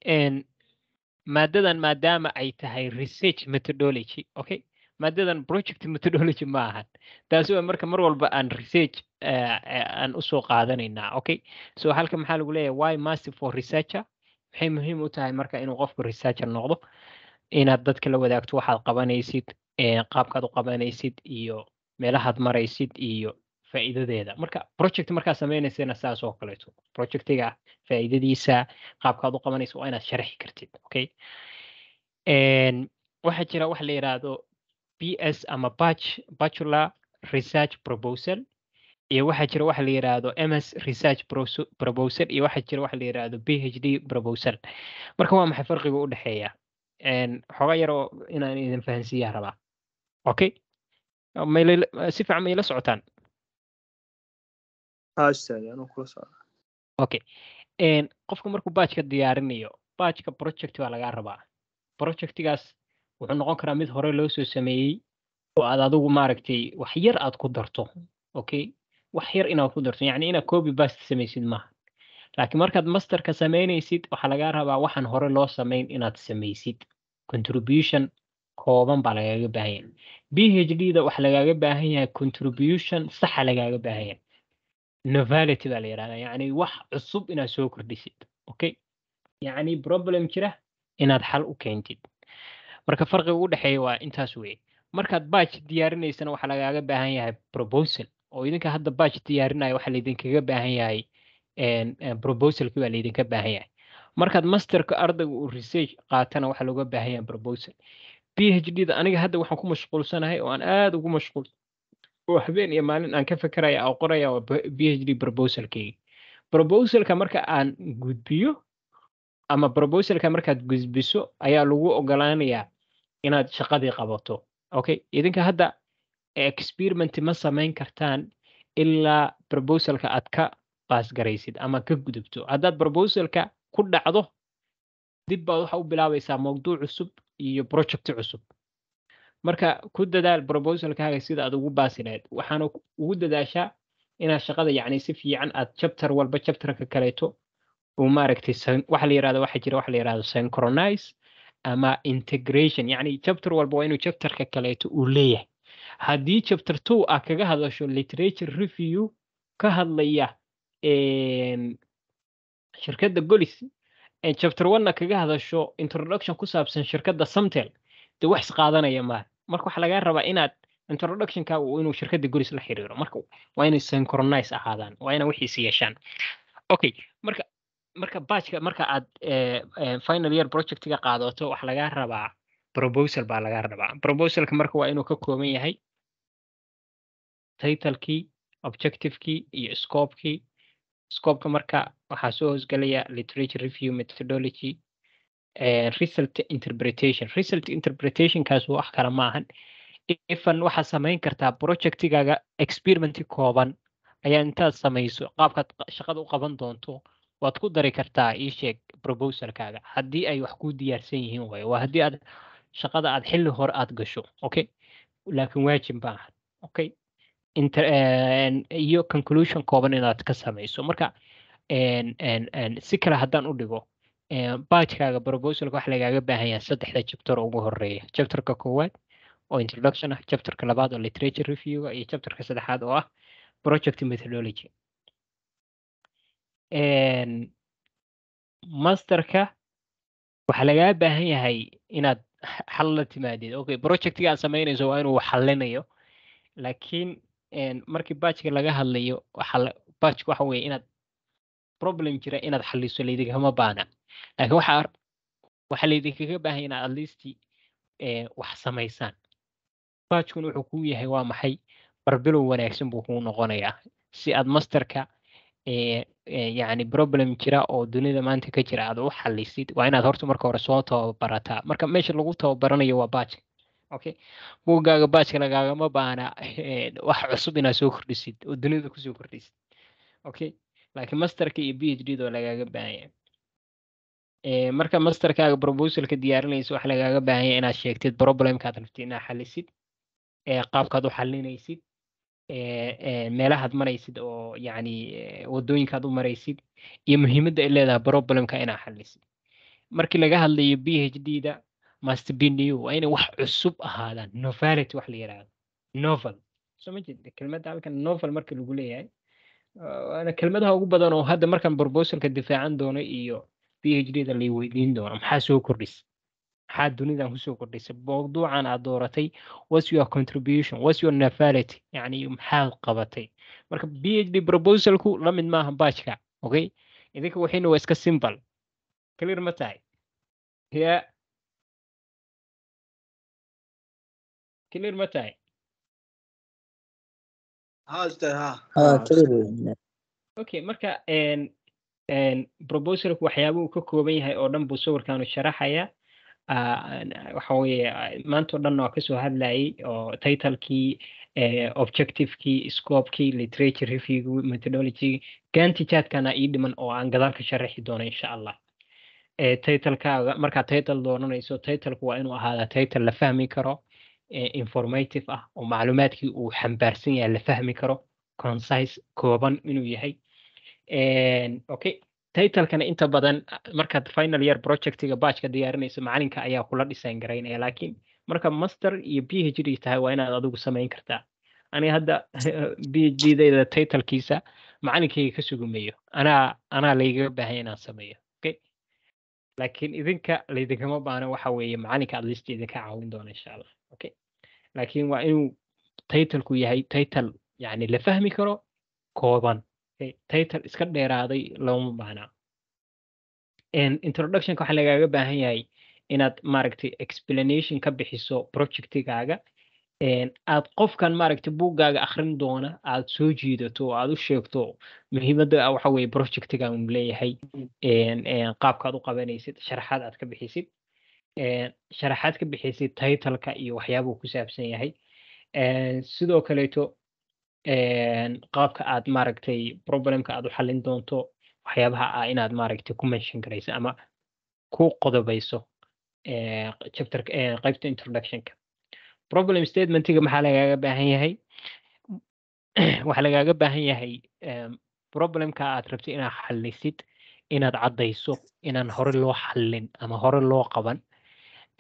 maadadan maadaama ay tahay research methodology okay maadadan project methodology ma ahan taasi waa marka mar walba aan research eh, eh, aan usoo qaadanaynaa okay so halka maxaa lagu leeyahay why master for researcher maxay muhiim u tahay marka inuu qofku researcher noqdo inaad dadka la wadaagto waxaad qabanaysid eh, qaabkaad u qabanaysid iyo meelahaad maraysid iyo faa'iidadeeda marka project markaa sameynaysana saas kaleeto projectiga faa'iidadiisa qaabkaad u qabanaysa waa inaad sharaxi kartid okay waxaa jira wax la yidhaahdo ps ama bachelor research proposal iyo waxaa jira waxa la yiraahdo ms research proposal iyo waxaa jira waxa la yiraahdo phd proposal marka waa maxay farqiga u dhexeeya xooga yaroo inaan idin fahansiiyaa rabaa okay si fiican mayla socotaan ah, okay qofka markuu baajka diyaarinayo baajka project waa lagaa rabaa projectigaas wuxuu noqon karaa mid hore loo soo sameeyey oo aad adigu maaragtay wax yar aad ku darto okay wax yar inaad ku darto yacni inaad copy paste samaysid maaha laakiin markaad masterka samaynaysid waxaa lagaa rabaa waxaan hore loo samayn inaad samaysid contribution kooban baa lagaaga baahan yahay b h d da waxaa lagaaga baahan yahay contribution saxa lagaaga baahan yahay novelity baa la yidhahdaa yacni wax cusub inaad soo kordhisid okay yacni problem jira inaad xal u keentid marka farqiga u dhexeeya waa intaas wey markaad baaj diyaarinaysana waxaa lagaaga baahan yahay probosal oo idinka hadda baaj diyaarinaya waxaa laydinkaga baahan yahay proposalki baa laydinka baahan yahay markaad masterka ardayga uu research qaatana waxaa looga baahan yahay proposal p h d da aniga hadda waxaan ku mashquulsanahay oo aan aada ugu mashquul oo habeen iyo maalin aan ka fekeraya oo qoraya waa p h d proposalkeyga proposalka marka aan gudbiyo ama proposalka markaad gudbiso ayaa lagu ogolaanayaa inaad shaqadii qabato okay idinka hadda experiment ma samayn kartaan ilaa proposalka aad ka baasgaraysid ama ka gudubto haddaad proposalka ku dhacdo dib baad waxa u bilaabaysaa mawduuc cusub iyo project cusub marka ku dadaal proposalkaaga sida aad ugu baasilayd waxaana ugu dadaashaa inaad shaqada yacni si fiican aad chabtar walba chabtarka kaleeto uu maaragtay waxa la yirahdo waxa jira waxa la yirahdo synchronize ama integration yani chapter walba waa inuu chapterka kaleeto uu leeyahay haddii chapter two ah kaga hadasho literature review ka hadlaya shirkadda golis chapter one-na kaga hadasho introduction ku saabsan shirkadda samtel de wax isqaadanaya maaha marka waxaa lagaa rabaa inaad introductionka inuu shirkadda golis la xiriiro marka waa inay synchronize ahaadaan waa inay wixiis yeeshaan okay marka marka bajka marka aad eh, eh, final year projectga qaadato wax lagaa rabaa probosal baa lagaa rabaa proposalka marka waa inuu ka kooban yahay titlekii objectivekii iyo scopekii scopeka marka waxaa soo hoosgelaya literature review methodology eh, result interpretation result interpretationkaas wax kale ma ifan waxaad samayn kartaa projectigaaga experimenti kooban ayaa intaad samayso qaabkaad shaqada u qaban doonto waad ku dari kartaa ii sheeg proposalkaaga haddii ay wax ku diyaarsan yihiin waayo waa haddii aad shaqada aad xilli hore aad gasho okay laakiin waajib maaha okay inter iyo conclusion kooban inaad ka samayso marka si kale haddaan u dhigo bajkaaga proposalka waxa lagaaga baahanyaha yahay saddexda chapter ugu horeeya chapterka koowaad oo introduction ah chapterka labaad oo literature review iyo chapterka saddexaad oo ah project methodology masterka waxaa lagaa baahan yahay inaad xal la timaadid okay projectiga aad samaynayso waa inuu xalinayo laakiin markii bajka laga hadlayo bajka waxa weye inaad problem jira inaad xaliso laydikama baana laakiin waxaa waxaa laydinkaga baahanya inaad at least wax samaysaan bajkuna wuxuu kuu yahay waa maxay barbilow wanaagsan buu kuu noqonayaa si aad masterka Eh, yani problem jira oo dunida maanta ka jira aad u xalisid waa inaad horta marka hore soo tababarataa marka meesha lagu tababaranayo waa baajka okay buuggaaga baajka lagaagama baana eh, wax cusub inaad soo kordhisid oo dunida kusoo kordhisid okay laakiin masterka iyo b h d doo lagaaga baahanya eh, marka masterkaaga proposalka diyaarinaysa waxa lagaaga baahanya inaad sheegtid problemkaad rabtid inaad xalisid qaabkaad u xalinaysid meelahaad maraysid oo yani wadooyinkaad u maraysid iyo muhiimadda ay leedahay problemka inaad xalisid markii laga hadlayo b h d da master bnu waa inay wax cusub ahaadaan novelity wax la yidhaahdo novel soo ma jeeda kelmadda halkan novel marka lagu leeyahay waana kelmadaha ugu badan oo hadda markaan proposalka difaacan doono iyo b h d da lay weydiin doono maxaa soo kordhisa maxaa dunidan kusoo kordhisay mowduucan aad dooratay maxaad qabatay marka phd proposalku lamid maaha baajka okay idinka waxiina waa iska simbal clear ma tahay ya clear ma tahay okay marka proposalku waxyaabahu ka kooban yahay oo dhan buu sawirkaanu sharaxayaa waxa maanto maanta o kasoo hadlayay oo titlekii objectivekii scopekii literature reviewgi methodologygii gaanti jaadkana ii dhiman oo aan gadaalka sharaxi doono insha allah titlekaaga markaad title doonanayso titleku waa inuu ahaadaa title la fahmi karo informative ah oo macluumaadkii uu xambaarsan yahay la fahmi karo concise kooban inuu yahay okay taytalkana inta badan markaad final year projectiga bajka diyaarinayso macalinka ayaa kula dhisaan garaynaya eh, laakiin marka master iyo b h d tahay waa inaad adigu samayn kartaa aniga hadda b h d dayda taytalkiisa macalinkayga ka sugumeeyo anaa anaa laygaga baahan inaan sameeyo okay laakiin idinka laydinkama baano waxa weeye macalinka at least idinka caawin doona insha allah okay laakiin waa inuu taytalku yahay taytal yani la fahmi karo kooban title iska dheeraaday looma baahnaa introductionka waxaa lagaaga baahan yahay inaad maaragtay explanation ka bixiso projectigaaga aad qofkan maaragtay buuggaaga akhrin doona aad soo jiidato oo aad u sheegto muhiimadda ah waxa projectigan leeyahay qaabkaad u qabanaysid sharaxaad aad ka bixisid sharaxaad ka bixisid titalka iyo waxyaabuu ku saabsan yahay sidoo kaleeto qaabka aad maaragtay problemka aad u xallin doonto waxyaabaha ah inaad maaragtay ku menshin garayso ama ku qodobayso chapter qaybta introductionka problem statementiga maxaa lagaaga baahan yahay waxaa lagaaga baahan yahay problemka aad rabto inaad xalisid inaad caddayso inaan hore loo xallin ama hore loo qaban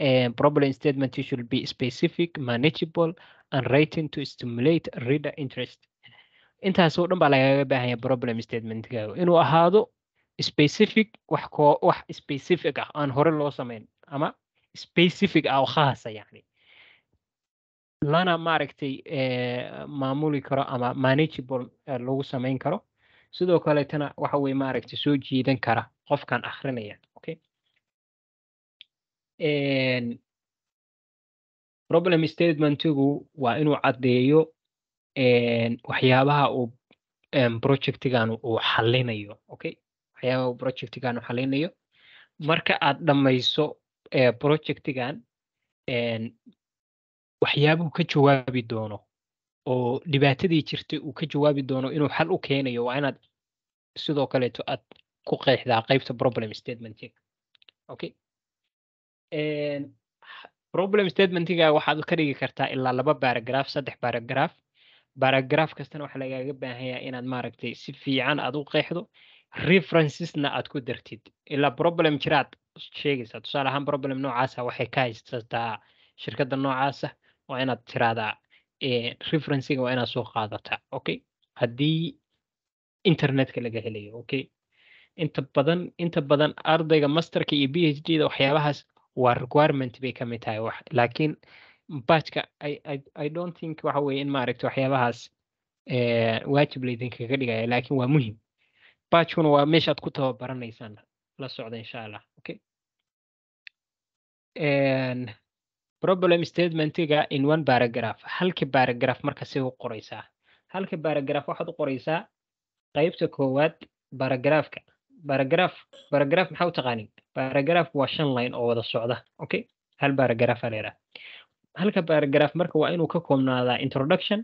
Uh, problem statement should be specific, manageable, and written to stimulate reader interest. Intaas oo dhan baa lagaga baahanya problem statementkaaga inuu ahaado specific wax wax specific ah aan hore loo samayn ama specific ah oo khaasa ah, yacni lana maaragtay uh, maamuli karo ama manageable uh, lagu samayn karo sidoo kaletana waxa weye maaragtay soo jiidan kara qofkan akhrinaya problem statementigu waa inuu caddeeyo waxyaabaha uu projectigan uu xalinayo okay waxyaabaha uu projectigan uu xalinayo marka aad dhammayso projectigan waxyaabuu ka jawaabi doono oo dhibaatadii jirtay uu ka jawaabi doono inuu xal u keenayo waa inaad sidoo kaleeto aad ku qeexdaa qaybta problem statementiga okay problem statementiga waxaad ka dhigi kartaa ilaa laba baaragraf saddex baaragraf baaragraf kastana waxaa lagaaga baahanyaa inaad maaragtay si fiican aad u qeexdo referencesna aad ku dartid ilaa problem jiraad sheegaysaa tusaale ahaan problem noocaasa ah waxay ka haysataa shirkada noocaasa ah waa inaad tiraahdaa referencega waa inaad soo qaadataa okay haddii internetka laga helayo okay inta badan inta badan ardayga masterka iyo b h d da waxyaabahaas waa requirement bay kamid tahay wax laakiin bajka i don't think waxa weye in maaragta waxyaabahaas eh, waajib laydinkaga dhigaya laakiin waa muhim bajkuna waa meeshaad ku tababaranaysaan la socda insha allah okay problem statementiga in one baragraph halka baragraph marka si u qoraysaa halka baragraph waxaad u qoraysaa qaybta koowaad baragraafka baragraph baragraph maxaa u taqaanin baragraf waa shan line oo wada socda okay hal baragraf aleera halka baragraf marka waa inuu ka koobnaadaa introduction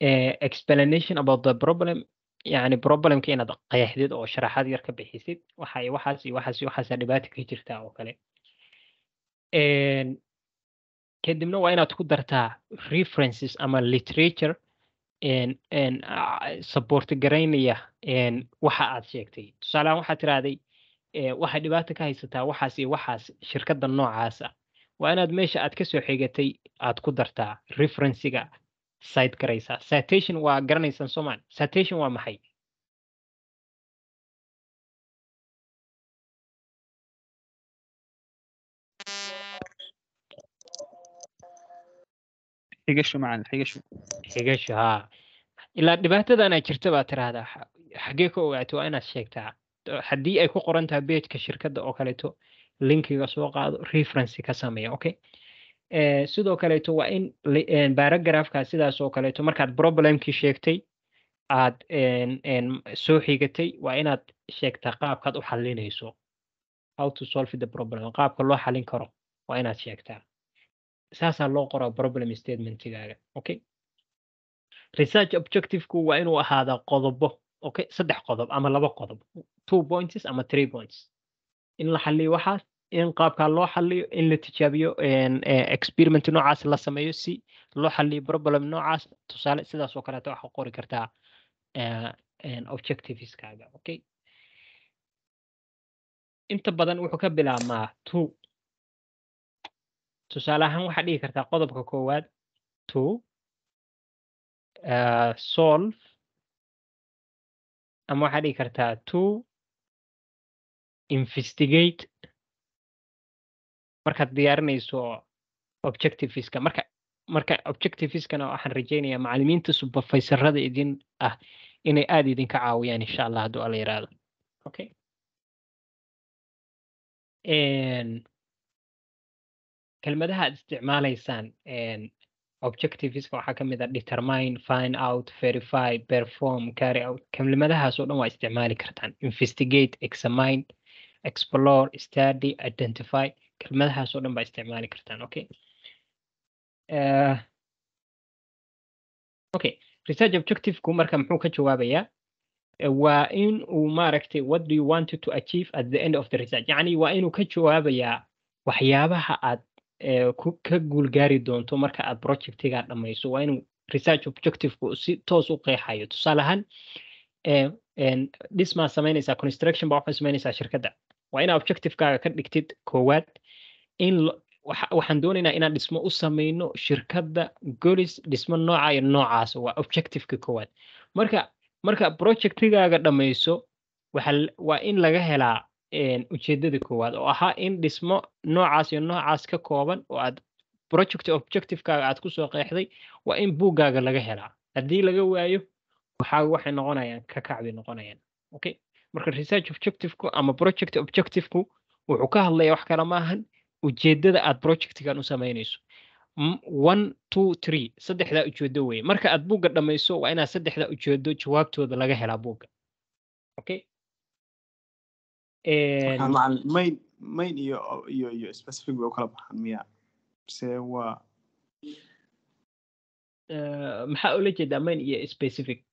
eh, explanation about the problem yani problemka inaad qeexdid oo sharaxaad yar ka bixisid waxay waxaas iyo waxaas iyo waxaasa dhibaata ka jirtaa oo kale eh, kadibna waa inaad ku dartaa references ama literature Ah, saboorti garaynaya waxa aad sheegtay tusaale tusaalehaan waxaad tiraahday eh, waxay dhibaata ka haysataa waxaas iyo waxaas shirkadda noocaasa waa inaad meesha aad kasoo xigatay aad ku dartaa referenciga site garaysaa citation waa garanaysaan soomaali citation waa maxay xigasho macan xigasho xigasho haa ilaa dhibaatadana jirta baa tiraahdaa xaggee ka ogaatay waa inaad sheegtaa haddii ay ku qoran tahay beejka shirkadda oo kaleeto linkiga soo qaado referency ka sameeya okay eh, sidoo kaleeto waa in baragrafka eh, sidaas oo kaleeto markaad problemkii sheegtay aad soo xigatay waa inaad sheegtaa qaabkaad u xalinayso how to solve the problem qaabka loo xalin karo waa inaad sheegtaa saasaa loo qoraa problem statementkigaaga okay research objectiveku waa inuu ahaadaa qodobo okay saddex qodob ama laba qodob two points ama three points in la xaliyo waxaas in qaabkaa loo xaliyo in la tijaabiyo experiment noocaas la sameeyo si loo xaliyo problem noocaas tusaale sidaas kaleeta kaleeto waxaa qori kartaa objectiveskaaga okay inta badan wuxuu ka bilaabmaa two tusaale ahaan waxaad dhigi kartaa qodobka koowaad to uh, solve ama waxaad dhigi kartaa to investigate markaad diyaarinayso objectiveska marka marka objectiveskana waxaan rajaynayaa macalimiinta subafaysarada idin ah inay aada idinka caawiyaan insha allah hadduu alla yiraahdo okay And kelmadaha aad isticmaalaysaan objectives waxaa ka a ah determine find out verify perform carry out kelmadahaaso dhan waa isticmaali kartaan investigate examine explore study identify kelmadahaaso dhan baa isticmaali kartaan okay uh, okay research objectiveku marka muxuu ka jawaabayaa eh, waa in uu maaragtay what do you want to achieve at the end of the research yani waa inuu ka jawaabayaa waxyaabaha aad ka guulgaari doonto marka aad projectiga dhamayso waa inuu research objectiveku si toos u qeexayo tusaale ahaan dhismaa samaynaysaa construction baa samaynaysaa shirkadda waa inaa objectivekaaga ka dhigtid koowaad in waxaan doonaynaa inaan dhismo u samayno shirkadda golis dhismo nooca iyo noocaas waa objectiveka koowaad marka marka projectigaaga dhamayso waa in laga helaa ujeedada koowaad oo ahaa in dhismo noocaas iyo noocaas ka kooban oo aad project objectivekaaga aad kusoo qeexday waa in buuggaaga laga helaa haddii laga waayo waxaa waxay noqonayaan kakacbi noqonayaan okay marka research objectiveku ama project objectiveku wuxuu ka hadlaya wax kale maahan ujeedada aad projectgan u samaynayso one two three saddexdaa ujeedo weye marka aad buugga dhammayso waa inaad saddexdaa ujeedo jawaabtooda laga helaa buugga okay mayn mayn iyo iyo iyo specific way u baxaan miya se waa eh, maxaa ula jeedaa mayn iyo specific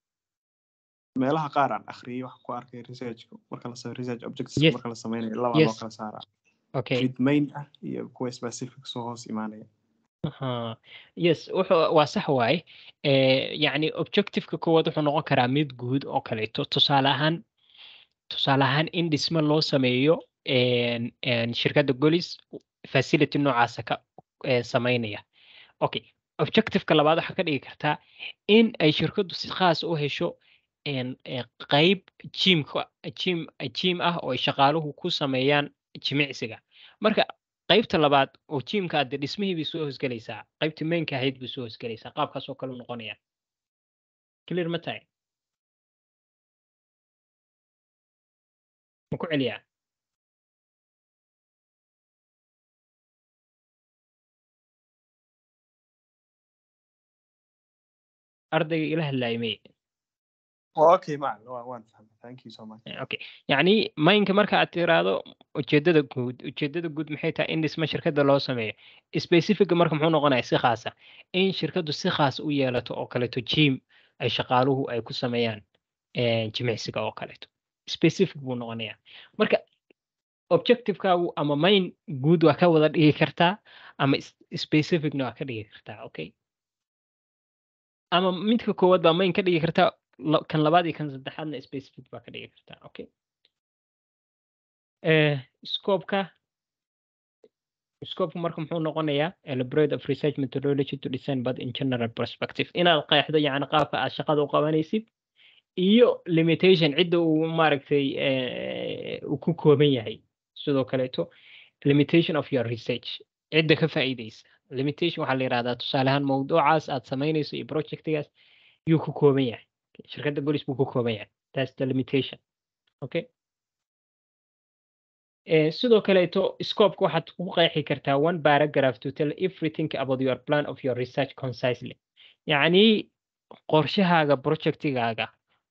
meelaha qaar aan akhriyey waxaan ku arkay researchku marka la research objectives marka la sameynayo laba loo kala saaraa okay mid main ah iyo kuwa specific soo hoos imaanaya yes waa sax waaye eh, yacni objectiveka koowaad wuxuu noqon karaa mid guud oo kaleeto tusaale ahaan tusaale ahaan in dhisme loo sameeyo shirkada golis facility noocaasa ka samaynaya okay objectiveka labaad waxaa ka dhigi kartaa in ay shirkadu si khaas u hesho qeyb jiim ah oo ay shaqaaluhu ku sameeyaan jimicsiga marka qaybta labaad oo jiimka ade dhismihii bay soo hosgelaysaa qaybta meynka ahayd bay soo hosgelaysaa qaabkaas kale u clear ma tahay ma ku celiyaa ardayga ila hadlaayimay oh, okay maynka oh, eh, marka aad tiraahdo ujeedada guud ujeedada guud maxay tahay in dhisma shirkada loo sameeyo specific marka muxuu noqonaya si khaasa in shirkadu si khaas u yeelato oo kaleeto jiim ay shaqaaluhu ay ku sameeyaan eh, jimicsiga oo kaleeto specific buu noqonayaa marka objectivekaagu ama main guud waa ka wada dhigi kartaa ama specificna waa ka dhigi kartaa okay ama midka koowaad baa main ka dhigi kartaa kan labaad iyo kan saddexaadna specific baa ka dhigi kartaa okay eh, scopeka scopeka marka muxuu noqonayaa elaborate of research methodology to design but in general perspective inaad qeexdo yani qaabka aad shaqada u qabanaysid iyo limitation cidda uu maaragtay eh, uu ku kooban yahay sidoo kaleeto limitation of your research cidda ka faa'iidaysa limitation waxaa la yidhahdaa tusaaleahaan mawduucaas aad samaynayso iyo projectigaas yuu ku kooban yahay shirkadda golis buu ku kooban yahay that's the limitation okay eh, sidoo kaleeto scopeka waxaad ku qeexi kartaa one paragraph to tell everything about your plan of your research concisely yacni qorshahaaga projectigaaga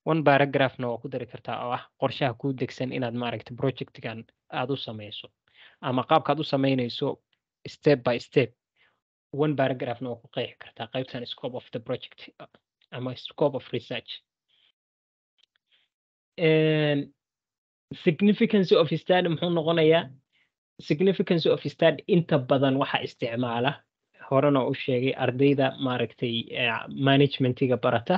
one baragraphna waa ku dari kartaa oo ah qorshaha kuu degsan inaad maaragta projectgan aad u sameyso ama qaabkaad u sameyneyso step by step one baragraphna waa ku qeexi kartaa qaybtan scope of the project uh, ama scope of research significancy of stad muxuu noqonayaa significancy of stad inta badan waxa isticmaala horena u sheegay ardayda maaragtay uh, managementiga barata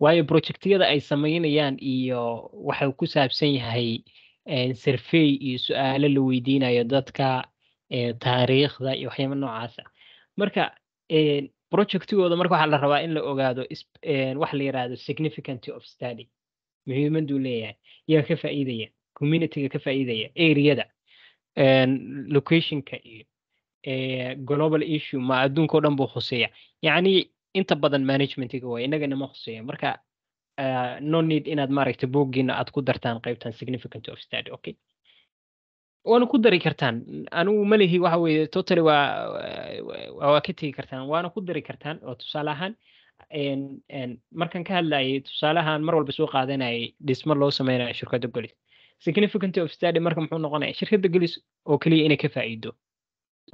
waayo projectyada ay sameynayaan iyo waxau ku saabsan yahay eh, sarfey iyo su-aalo la weydiinayo dadka eh, taariikhda iyo waxyaaba noocaasa ah. marka eh, projectigooda marka waxaa la rabaa in la ogaado waxa la yirahdo significanty of study muhiimaduu leeyahay yaa ka faa'iidaya communityga ka faa'iidaya areada locationka iyo global issue ma adduunka o dhan buu khuseeya yacni inta badan managementiga way inagana ma khuseeya marka ah, no need inaad maaragta boogiina aad ku dartaan qaybtan significant of study okay waana ku dari kartaan anigu malihi waxa weeye totally waa waa ka tegi kartaan waana ku dari kartaan oo tusaale ahaan markaan ka hadlayay tusaalahan mar walba soo qaadanayay dhisma loo sameynaya shirkada golis significant of study marka muxuu noqonaya shirkadda golis oo keliya inay ka faa'iido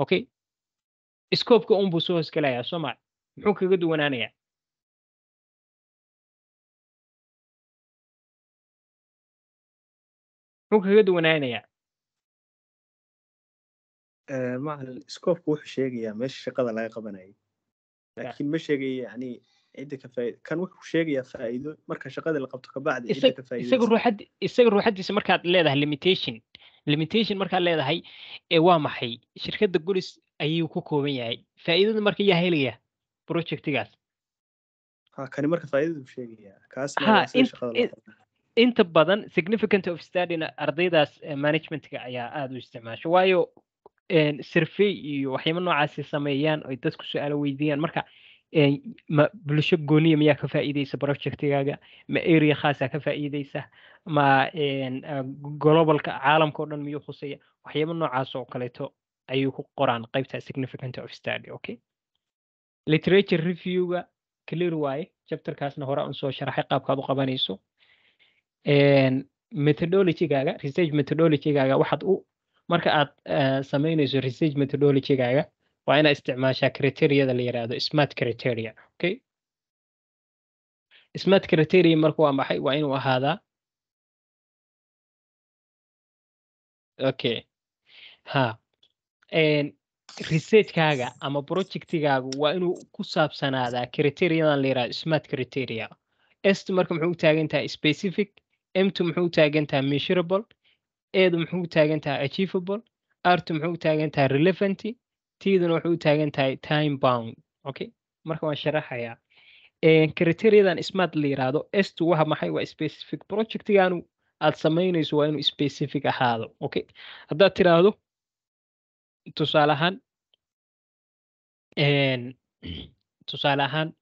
okay scoopka unbuu soo hoos gelayaa soo maa muxuu kaga duwanaanayaa muxuu kaga duwanaanayaa macalin scoofku wuxuu sheegayaa meesha shaqada laga qabanayay laakiin ma sheegaya yani cidda ka faaid kan wuxuu sheegayaa faa'iido marka shaqada la qabto kabacdi isaga ruuxad isaga ruuxadiisa markaad leedahay limitation limitation markaad leedahay ee waa maxay shirkadda golis ayuu ku kooban yahay faa'iidada marka yaa helaya projectigaas kani marka faaiidadu sheegaya kaasinta badan significant of studyna ardaydaas managementka ayaa aada u isticmaasho waayo sirfey iyo waxyaaba noocaasi sameeyaan ay dadku su-aalo weydiiyaan marka bulsho gooniya miyaa ka faa'iideysa projectigaaga ma area khaasa ka faa'iideysa ma globalka caalamka oo dhan miyuu khuseya waxyaaba noocaas oo kaleeto ayuu ku qoraan qaybta significant of stady okay literature reviewga clear waaye chapterkaasna hore un soo sharaxay qaabkaad u qabanayso methodologygaaga research methodologygaaga waxaad u marka aad eh, samaynayso research methodologygaaga waa inaad isticmaashaa criteriada la yiraahdo smart criteria okay smart criteria marka waa maxay waa inuu ahaadaa okay ha researchkaaga ama projectigaagu waa inuu ku saabsanaadaa criteriadan la yirahdo smart criteria st marka muxuu u taagan tahay specific mtu muxuu u taagan tahay measurable edu muxuu u taagan tahay achievable artu muxuu u taagan tahay relevant tiduna waxay u taagan tahay time bound okay marka waan sharaxayaa criteriadan smart la yirahdo st waa maxay waa specific projectigaanu aad samaynayso waa inuu specific ahaado okay haddaad tiraahdo tusaale ahaan tusaale ahaan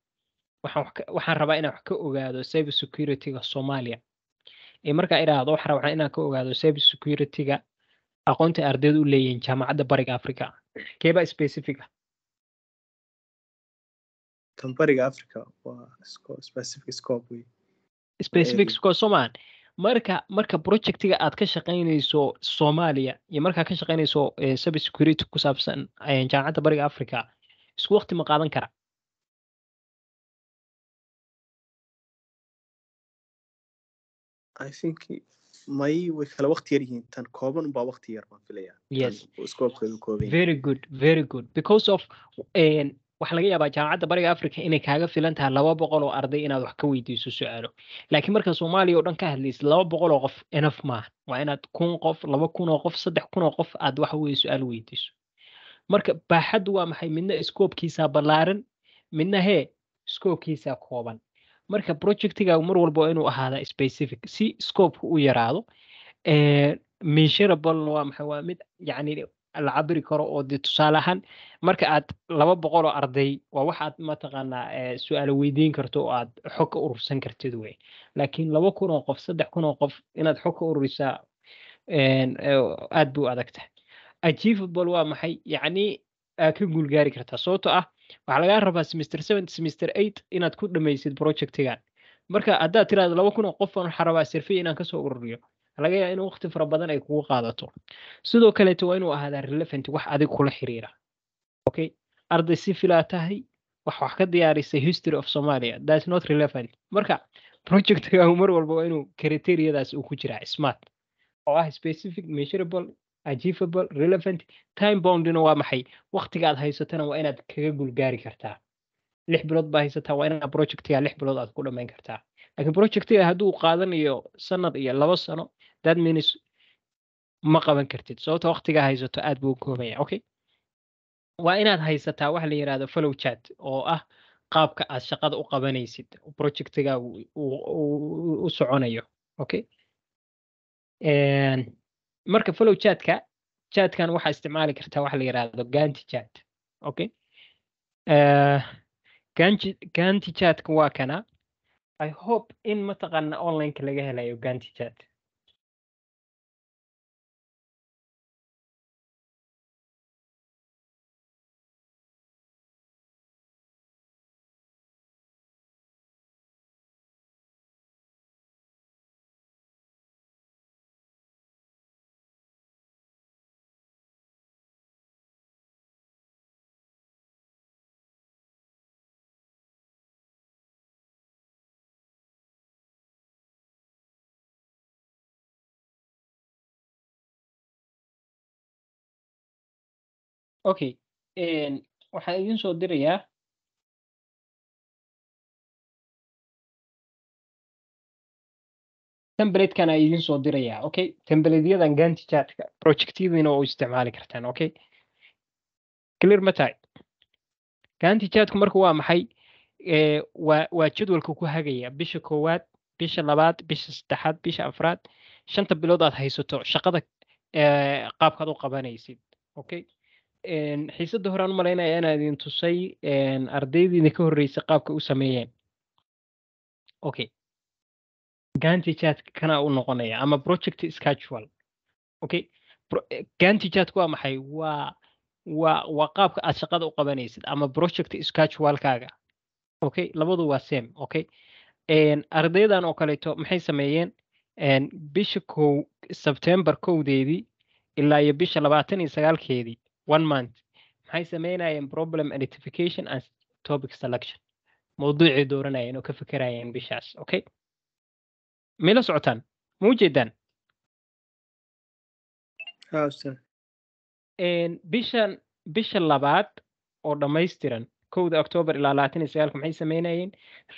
waxaan rabaa inaan wax ka ogaado cyber securityga soomaaliya markaa idhaahdo waxaan rabaa inaan ka ogaado cyber securityga aqoonta ardaydu u leeyihiin jaamacadda bariga africa keebaa specific ah bariga africa waa specific scope specific scope soomaan marka marka projectiga aad ka shaqaynayso soomaaliya iyo markaa ka shaqaynayso cyber security ku saabsan jaamacadda bariga africa isku wakti ma qaadan kara may way kale wakti yar tan kooban unbaa wakti yar baan filayaa good very good because of waxaa laga yaabaa jaamacadda bariga africa inay kaaga filan tahay laba boqol oo arday inaad wax ka weydiiso su-aalo laakiin marka soomaaliya oo dhan ka hadlaysa laba boqol oo qof enof maaha waa inaad kun qof laba kun oo qof saddex kun oo qof aad wax weye su-aal weydiiso marka baaxaddu waa maxay midna iskoobkiisaa ballaaran midna hee iskoobkiisaa kooban marka projectigaagu mar walba waa inuu ahaadaa specific si scoobku u yaraado measurable waa maxay waa mid yacni la cabiri karo oo dee tusaale ahaan marka aad laba boqol oo arday waa wax aad mataqaanaa su-aalo weydiin karto oo aad xog ka urursan kartid wey laakiin laba kun oo qof saddex kun oo qof inaad xog ka ururisaa aad buu adag tahay achievable waa maxay yacni ka guulgaari kartaa sababto ah waxaa lagaa rabaa semester seven semester eight inaad ku dhamaysid projectigan marka haddaad tiraado laba kun oo qof aan waxaa rabaa inaan kasoo ururiyo laga yaaba in waqti fara badan ay kugu qaadato sidoo kaleete waa inuu ahaadaa relevant wax adig kula xiriira okay arday si filaa tahay wax wax ka diyaarisay history of somalia that's not relevant marka projectiga mar walba waa inuu criteriyadaas uu ku jiraa smart oo ah specific measurable achievable relevant time boundina waa maxay waktiga aad haysatana waa inaad kaga gulgaari kartaa lix bilood baa haysataa waa inaad projectiga lix bilood aad ku dhamayn kartaa laakiin projectiga hadduu qaadanayo sanad iyo labo sano that means ma qaban kartid sababta waktigaa haysato aad buu koobaya okay waa inaad haysataa waxa la yidhahdo follow chat oo ah qaabka aad shaqada u qabanaysid projectiga u soconayo okay marka follow chatka chatkan waxaa isticmaali kartaa waxa la yiraahdo ganti chat okay uh, eh, ganti, ganti chatka waa kana i hope in mataqaana onlineka laga helayo ganti chat Okay, waxaan idin soo dirayaa templatekan aan idin soo dirayaa okay templateyadan ganti chartka projectyadiina oo isticmaali kartaan okay clear ma tahay ganti chartku marka waa maxay waa waa jadwalka ku hagaya bisha koowaad bisha labaad bisha saddexaad bisha afraad shanta bilood aad haysato shaqada qaabkaad u qabanaysid okay xiisadda horaan u malaynaya inaa idin tusay ardayda idinka horreysay qaabka u sameeyeen okay ganti chatka kanaa u noqonaya ama project schedule okay eh, ganti chatku waa maxay waa waa waa qaabka aad shaqada u qabanaysid ama project schedule-kaaga okay labadu waa same okay ardaydan oo kaleeto maxay sameeyeen bisha kow September kowdeedii ilaa iyo bisha labaatan iyo sagaalkeedii one month maxay sameynayeen problem identification and topic selection mawduucii dooranayeen oo ka fekerayeen bishaas okay mayla socotaan ma ujeedaan bishan bisha labaad oo dhammaystiran kowda october ilaa labaatan iyo sagaalka maxay sameynayeen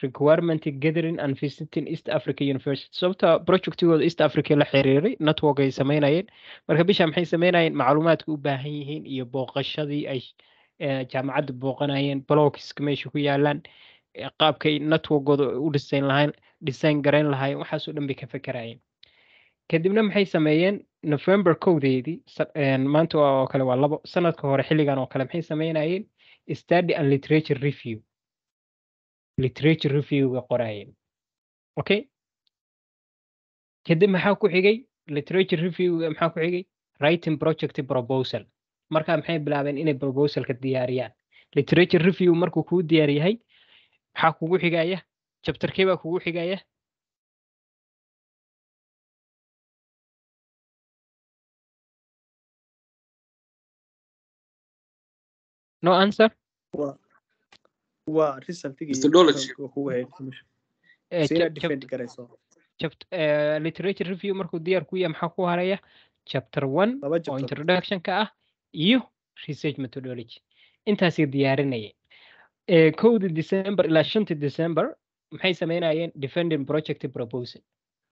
requirement gathering and visiting east africa university sababta projectigooda east africa la xiriiray network ay sameynayeen marka bisha maxay sameynayeen macluumaadka u baahan yihiin iyo booqashadii ay eh, jaamacadda booqanayeen blockiska meesha ku yaalaan eh, qaabkay networkooda u dhisayn lahayn dhisayn garayn lahaayeen waxaasoo dhan bay ka fekerayeen kadibna maxay sameeyeen november kowdeedii eh, maanta oo kale waa labo sanadka hore xilligan oo kale maxay sameynayeen study and literature review literature reviewga qoraayen okay kadib maxaa ku xigay literature reviewga maxaa ku xigay writing project proposal markaa maxay bilaabeen inay proposalka diyaariyaan literature review markuu kuu diyaar yahay maxaa kugu xigaya chapterkee baa kugu xigaya no answer waa eh, eh, literature review markuu diyaar ku yahay maxaa ku haraya chapter one oo introductionka ah iyo research methodology intaasii diyaarinaya kowda eh, december ilaa shanta december maxay sameynayeen defending project proposal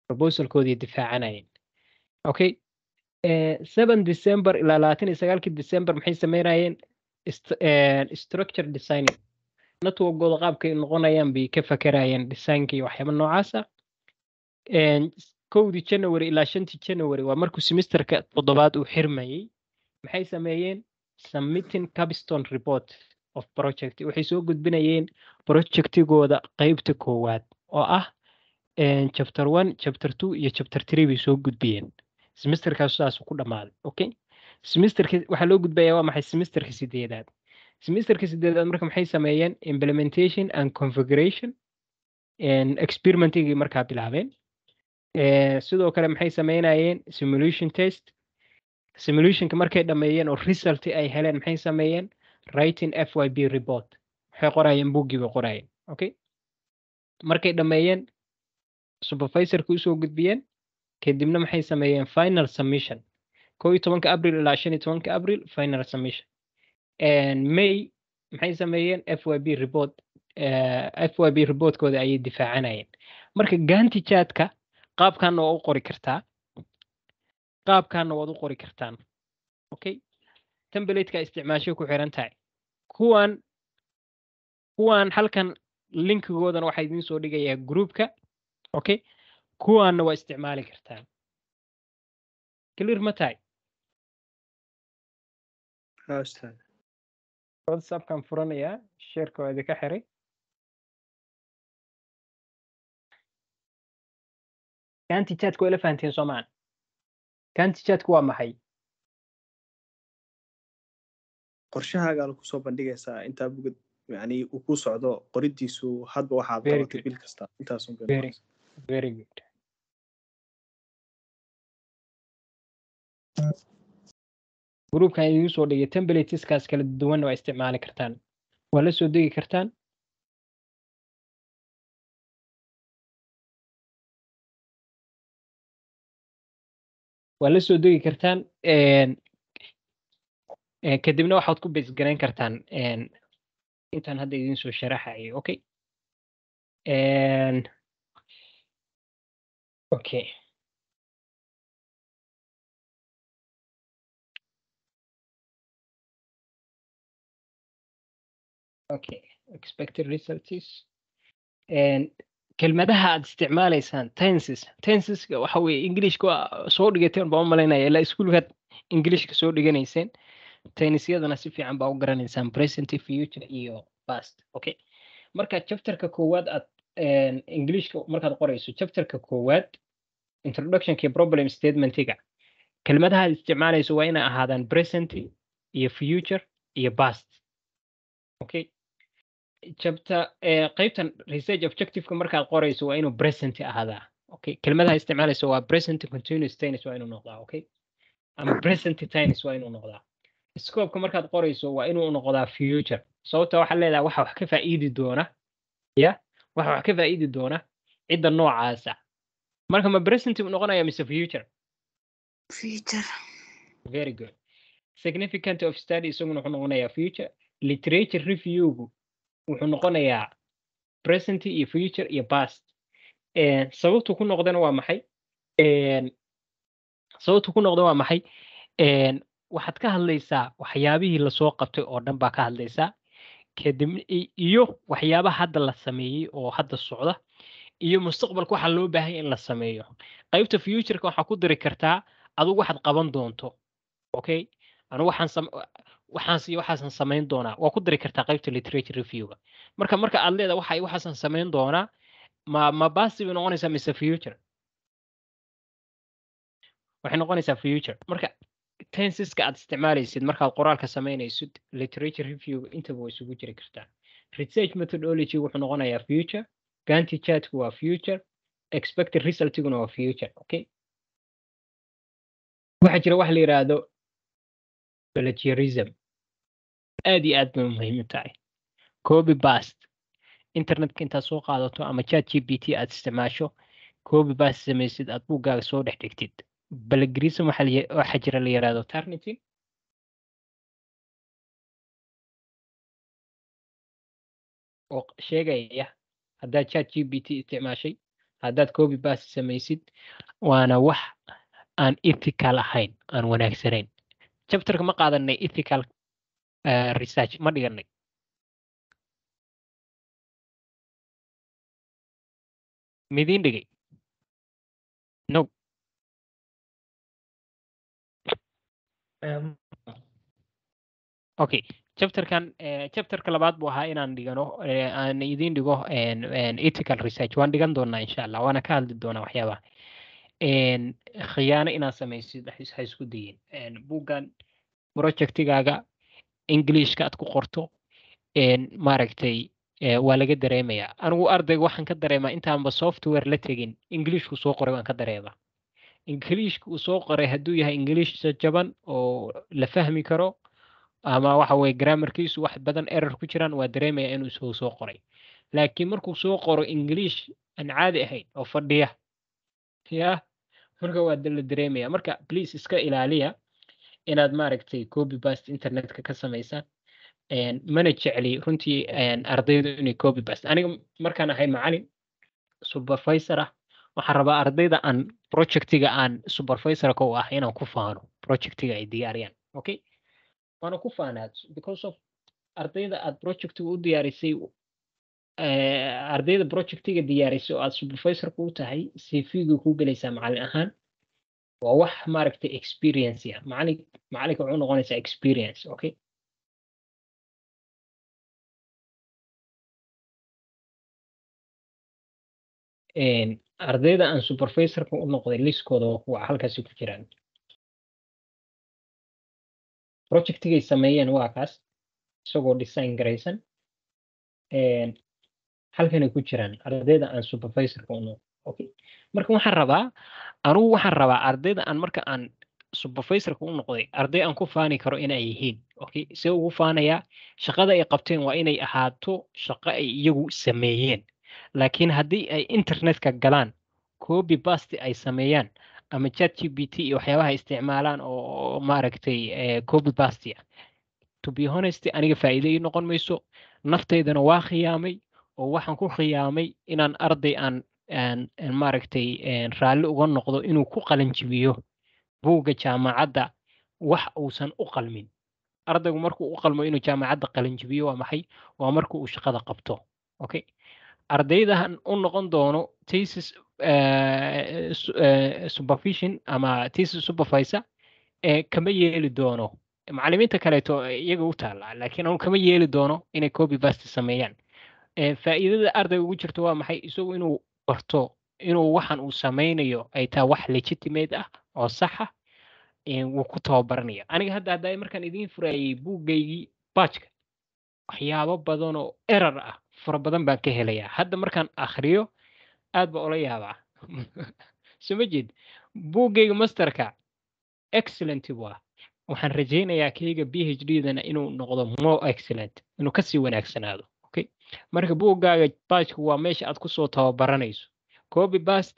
proposalkoodii difaacanayeen okay 7 december ilaa labaatan iyo sagaalkii december maxay sameynayeen Eh, structure designing networkooda qaabkay noqonayaan bay ka fakarayaan design iyo waxyaaba noocaas ah kowdii january ilaa shantii january waa markuu semesterka toddobaad uu xirmayey maxay sameeyeen submitting capstone report of project waxay soo gudbinayeen projectigooda qeybta koowaad oo ah eh, chapter one chapter two iyo chapter three bay soo gudbiyeen semesterkaas saas ku dhammaaday okay semesterka waxaa loo gudbaya waa maxay semesterka sideedaad semesterka sideedaad marka maxay sameeyeen implementation and configuration experimentigii markaa bilaabeen sidoo kale maxay sameynayeen simulation test simulationka markay dhameeyeen oo result ay heleen maxay sameeyeen writing f y b report maxay qorayeen buggii bay qorayeen okay markay dhameeyeen supervisorka usoo gudbiyeen kadibna maxay sameeyeen final submission ko iyo tobanka abril ilaa shan iyo tobanka abril final submission may maxay sameeyeen f y b report f y b reportkooda ayay difaacanayeen marka gaanti jaadka qaabkaana waa u qori kartaa qaabkaana waad u qori kartaan okay templatekaa isticmaashay ku xiran tahay kuwan kuwan halkan linkigoodana waxaa idiin soo dhigayaa groupka okay kuwaanna waa isticmaali kartaan clear ma tahay haa ustaad whatsapkan furanayaa sheerka waa idinka xiray kanti chatku waa ila fahanteen soomaan kanti chatku waa maxay qorshahaagaa kusoo bandhigaysaa intaa bugad yani uu ku socdo qoriddiisu hadba waxaad qabatay bil kasta intaasun very good gruubkan idigu soo dhigay temblatiskaas kala duwan waa isticmaali kartaan waa la soo degi kartaan waa la soo degi kartaan kadibna waxaad ku basgarayn kartaan intaan hadda idin soo sharaxayo okay okay okay expected results and kelmadaha aad isticmaalaysaan tenses tenseska waxa weeye ingilishka soo dhigateen baa u malaynaya ilaa iskuulkaad ingilishka soo dhiganayseen tennisyadana si fiican baa u garanaysaan present future iyo past okay marka chapterka koowaad aad ingilishka markaad qorayso chapterka koowaad introductionka iyo problem statementiga kelmadaha aad isticmaalayso waa inay ahaadaan present iyo future iyo past okay jabta eh, qaybtan research objectiveka markaad qorayso waa inuu present ahaadaa okay kelmadaha isticmaalayso waa present continuous tense waa inuu noqdaa okay ama present tense waa inuu noqdaa scoopeka markaad qorayso waa inuu noqdaa future sababta waxaa leedahay waxa wax ka faa'iidi doona ya waxa wax ka faa'iidi doona cidda noocaasa marka ma present noqonaya mise future future very good significant of study isaguna wuxuu noqonayaa future literature reviewgu wuxuu noqonayaa present iyo future iyo past sababtu ku noqdana waa maxay sababtu ku noqda waa maxay waxaad ka hadlaysaa waxyaabihii lasoo qabtay oo dhan baa ka hadlaysaa kadib iyo waxyaabaha hadda la sameeyey oo hadda socda iyo mustaqbalka waxaa loo baahan in la sameeyo qaybta futureka waxaa ku diri kartaa adugu waxaad qaban doonto okay anu waxaan waxaans iyo waxaasan samayn doonaa waa ku dari kartaa qaybta literature reviewga marka marka aad leeda waxa waxaasan samayn doonaa ma ma basi bay noqonaysaa mise future waxay noqonaysaa future marka tensiska aad isticmaalaysid markaad qoraalka samaynaysid literature reviewga intaba waa isugu jiri kartaa research methodology wuxuu noqonayaa future ganti chatku waa future expected resultiguna waa future okay waxaa jira wax la yidhaahdo plagiarism aad iyo aad bay muhiim u tahay copy bast internetka intaad soo qaadato ama chat g b t aad isticmaasho copy bast samaysid aad buuggaaga soo dhex dhigtid balagriism waxaa jira la yaraado tarnitin oo sheegaya haddaad chat g b t isticmaashay haddaad copy bast samaysid waana wax aan ethical ahayn aan wanaagsanayn chapterka ma qaadanay ethical uh, research ma dhiganay midiin dhigay no um. okay chapterkan eh, chapterka labaad buu ahaa inaan dhigano aan eh, idiin dhigo ethical research waan dhigan doonaa insha allah waana ka hadli doonaa waxyaabaha khiyaano inaad samaysid ha isku dayin buuggan projectigaaga englishka aad ku qorto maaragtay waa laga dareemaya anigu ardayga waxaan ka dareemaa intaanba software la tegin englishku soo qoray waan ka dareemaa ingiliishka uu soo qoray hadduu yahay ingiliish jajaban oo la fahmi karo ama waxa weye grammarkiisu wax badan erer ku jiraan waa dareemaya inuu soo soo qoray laakiin markuu soo qoro ingliish aan caadi ahayn oo fadhiya ya marka waa la dareemaya marka please iska ilaaliya inaad maaragtay copy bast internetka ka samaysaan mana jecli runtii ardaydu inay copy bast aniga markaan ahay macalin supervisor ah waxaan rabaa ardayda aan projectiga aan supervisorka u ah inaan ku faano projectiga ay diyaariyaan okay waana ku faanaa because of ardayda aad projectiga u diyaarisay eh, ardayda projectiga diyaarisay oo aad supervisorka u tahay cv-ga kuu gelaysaa macalin ahaan waa wax maaragtay experience ah macali macalinka wuxuu noqonaysaa experience okay ardayda aan supervisorka u noqday liskooda waa kuwa halkaasi ku jiraan projectigay sameeyeen waa kaas isagoo design garaysan halkanay ku jiraan ardayda aan supervisorka u noqday marka waxaan rabaa anugu waxaan rabaa ardayda aan marka aan suberfacerka u noqday arday aan ku faani karo inay yihiin okay see ugu faanayaa shaqada ay qabteen waa inay ahaato shaqo ay iyagu sameeyeen laakiin haddii ay internetka galaan coobi basti ay sameeyaan ama chat g b t iyo waxyaabaha isticmaalaan oo maaragtay eh, coobi basti to be honest aniga faa'iido ii noqon mayso naftaydana waa khiyaamay oo waxaan ku khiyaamay inaan arday aan maaragtay raalli uga noqdo inuu ku qalanjibiyo buugga jaamacadda wax uusan u qalmin ardaygu markuu u qalmo inuu jaamacadda qalanjibiyo waa maxay waa markuu uu shaqada qabto okay ardaydahan u noqon doono tesis eh, eh, supervision ama tesis supervisor eh, kama yeeli doono macallimiinta kaleeto iyaga u taalla laakiin anu kama yeeli doono inay copy paste sameeyaan faa'iidada ardayga ugu jirto waa maxay isagu inuu barto inuu waxan uu samaynayo ay taa wax legitimate ah oo saxa ah, wuu ku tababaranaya aniga hadda hadda markaan idiin furayay buuggaygii bajka waxyaabo badan oo erar ah fara badan baan ka helayaa hadda markaan akhriyo aad baa ula yaabaa soma jeed buuggayga masterka excellent waa waxaan rajaynayaa kayga b h d dana inuu noqdo more excellent inuu kasii wanaagsanaado marka buuggaaga baajku waa meesha aad kusoo tababaranayso coobi bast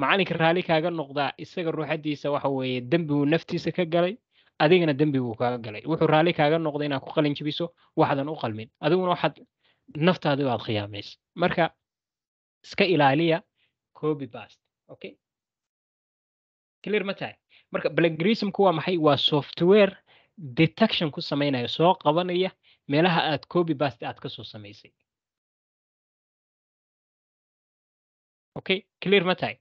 macalinka raali kaaga noqdaa isaga ruuxadiisa waxa weeye dembiguu naftiisa ka galay adigana dembi buu kaga galay wuxuu raali kaaga noqday inaad ku qalin jibiso waxdan u qalmin adiguna waxaad naftaadiba aad khiyaamaysa marka iska ilaaliya coobi bast okay clear ma tahay marka blackgrismku waa maxay waa software detection ku samaynayo soo qabanaya meelaha aad copy bast aad kasoo soo samaysay okay clear ma tahay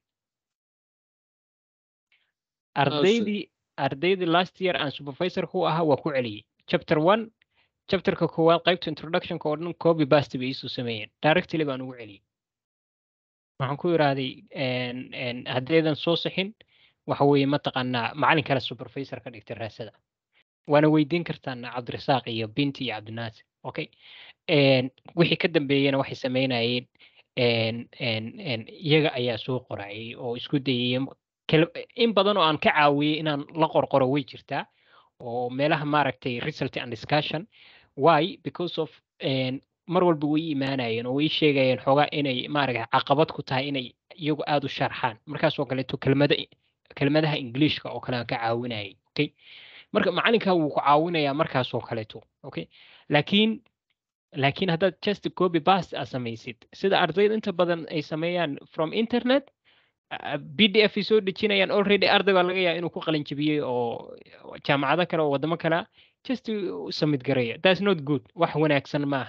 ardaydii ardaydii last year aan supervisor ku ahaa waa ku celiyey chapter one chapterka koowaad qaybta introductionka oo dhan copy bast bay iisoo sameeyeen directly baan ugu celiyey waxaan ku idhaahday haddaydan soo sixin waxa weeye mataqaanaa macalin kale supervisor ka dhigtay raasada waana weydiin kartaan cabdirasaaq iyo binti iyo cabdinaasir okay wixii ka dambeeyena waxay sameynayeen iyaga ayaa soo qoracay oo isku dayay in badan oo aan ka caawiyey inaan la qorqoro way jirtaa oo meelaha maaragtay result and discussion why because of mar walba way imaanayeen oo way sheegayeen xoogaa inay maaragtay caqabad ku tahay inay iyagu aada u sharxaan markaasoo kaleeto kelmada kelmadaha ingiliishka oo kale aan ka caawinayay okay marka macalinka wuu ku caawinayaa markaasoo kaleeto okay laakiin laakiin haddaad just copy paste a samaysid sida ardayda inta badan ay sameeyaan from internet b d f soo dejinayaan already arday laga yaaba inuu ku qalinjabiyey oo jaamacado kale oo waddamo kalea just samid gareeya that's not good wax wanaagsan ma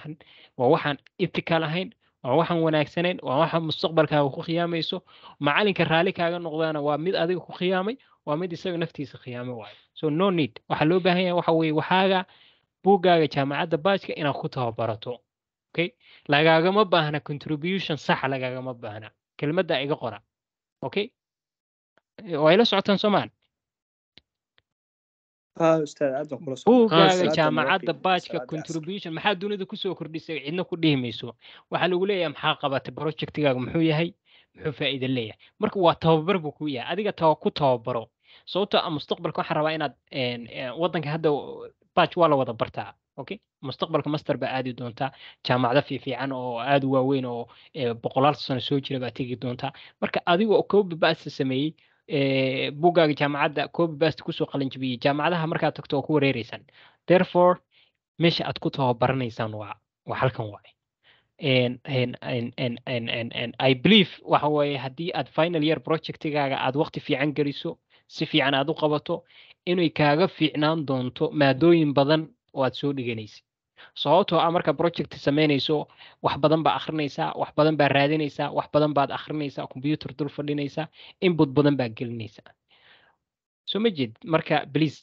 waa waxaan itikaal ahayn waa waxaan wanaagsanayn waa waxa mustaqbalkaaga ku khiyaamayso macalinka raalli kaaga noqdaana waa mid adiga ku khiyaamay waa mid isaga naftiisa khiyaamo waayo so no need waxaa loo baahan yahay waxa weye waxaaga buuggaaga jaamacadda baajka inaad ku tababarato okay lagaagama baahna contribution saxa ah, lagaagama baahna kelmaddaa iga qora okay oo ay la socotaan soomaan ah, buuggaaga jaamacadda baajka contribution maxaa dunida kusoo kordhisay cidna ku dhihi mayso waxaa lagu leeyahay maxaa qabatay projectigaaga muxuu yahay muxuu faa'iida leeyahay marka waa tababar buu ku yahay adiga ku tababaro sababtoo ah mustaqbalka waxaan rabaa inaad wadanka hadda batch waa la wada bartaa okay mustaqbalka master baa aadi doontaa jaamacado fiifiican oo aad u waaweyn oo boqolaal sano soo jira baa tegi doontaa marka adigoo kobi basta sameeyey bugaaga jaamacadda kobi basta kusoo qalinjibiyey jaamacadaha markaad tagto oo ku wareereysan therefore meesha aad ku tababaranaysaan waa waa halkan waaye i believe waxa weeye haddii aad final year projectigaaga aad waqti fiican geliso si fiican aad u qabato inay kaaga fiicnaan doonto maadooyin badan oo aad soo dhiganaysa sababtoo ah marka project samaynayso wax badan baa akhrinaysaa wax badan baa raadinaysaa wax badan baad akhrinaysaa combyuter dul fadhinaysaa inbut badan baa gelinaysaa soo ma jeed marka bliis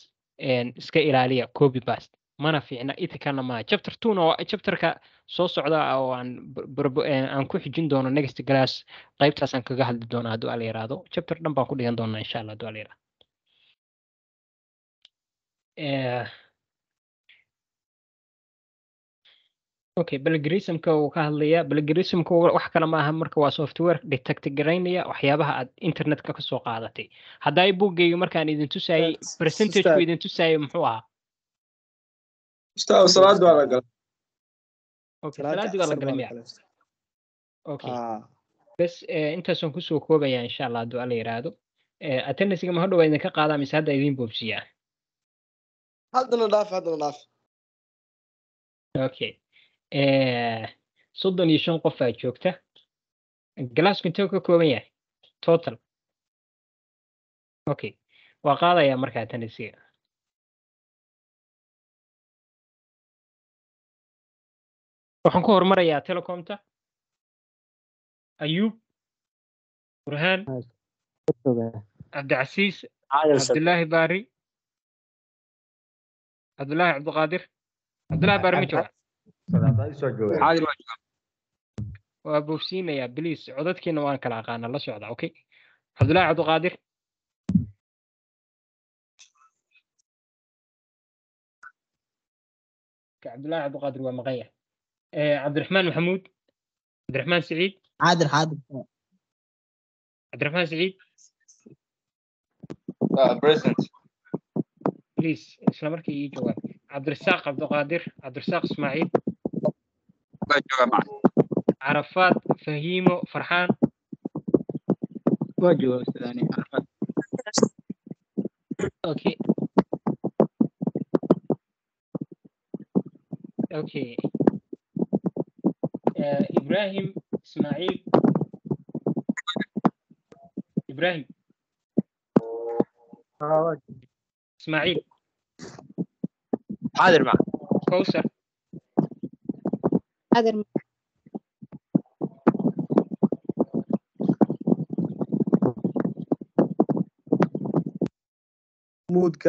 iska ilaaliya copy past mana fiicna itikana maaha chapter twona waa chapterka soo socda ah oo aan ku xijin doono next glass qaybtaasaan kaga hadli doona hadduu ala yiraahdo chapter dhan baan ku dhigan doonaa insha allah hadduu ala yirahdo eh, okay belgrismka wuu ka hadlayaa belgrismka wax kale maaha marka waa software detect garaynaya waxyaabaha aad internetka kasoo qaadatay haddaa buggeyga markaan idin tusaayey percentageku idin tusaayey muxuu ahaa ustaad salaada waa la galay salaadii waa la galay miya okay ah. bas eh, intaasaan kusoo koobayaa insha allah hadduu alla yiraahdo eh, attendansiga ma hadhow idinka qaadaa mise hadda idin boobsiyaa haddana dhaaf haddana dhaaf okay eh, soddon iyo shan qofaa joogta galaasku intee ka kooban yahay total okay waa qaadayaa marka waxaan ku hormarayaa telecomta ayub burhaan cabdicasiis cabdilaahi baari cabdilaahi cabdiqaadir cabdilaahi baari ma jooga caadil waa jooga waa boofsiinayaa bliis codadkiina waan kala aqaana la socda okay cabdilaahi cabdiqaadir cabdilaahi cabdiqaadir waa maqan yahay آه، عبد الرحمن محمود عبد الرحمن سعيد عادل عادل عبد الرحمن سعيد بريزنت بليز اسلام يجي جواب عبد الرساق عبد القادر عبد الرساق اسماعيل عرفات فهيمو فرحان واجوا ثاني عرفات اوكي اوكي إبراهيم إسماعيل إبراهيم إسماعيل حاضر معك كوثر حاضر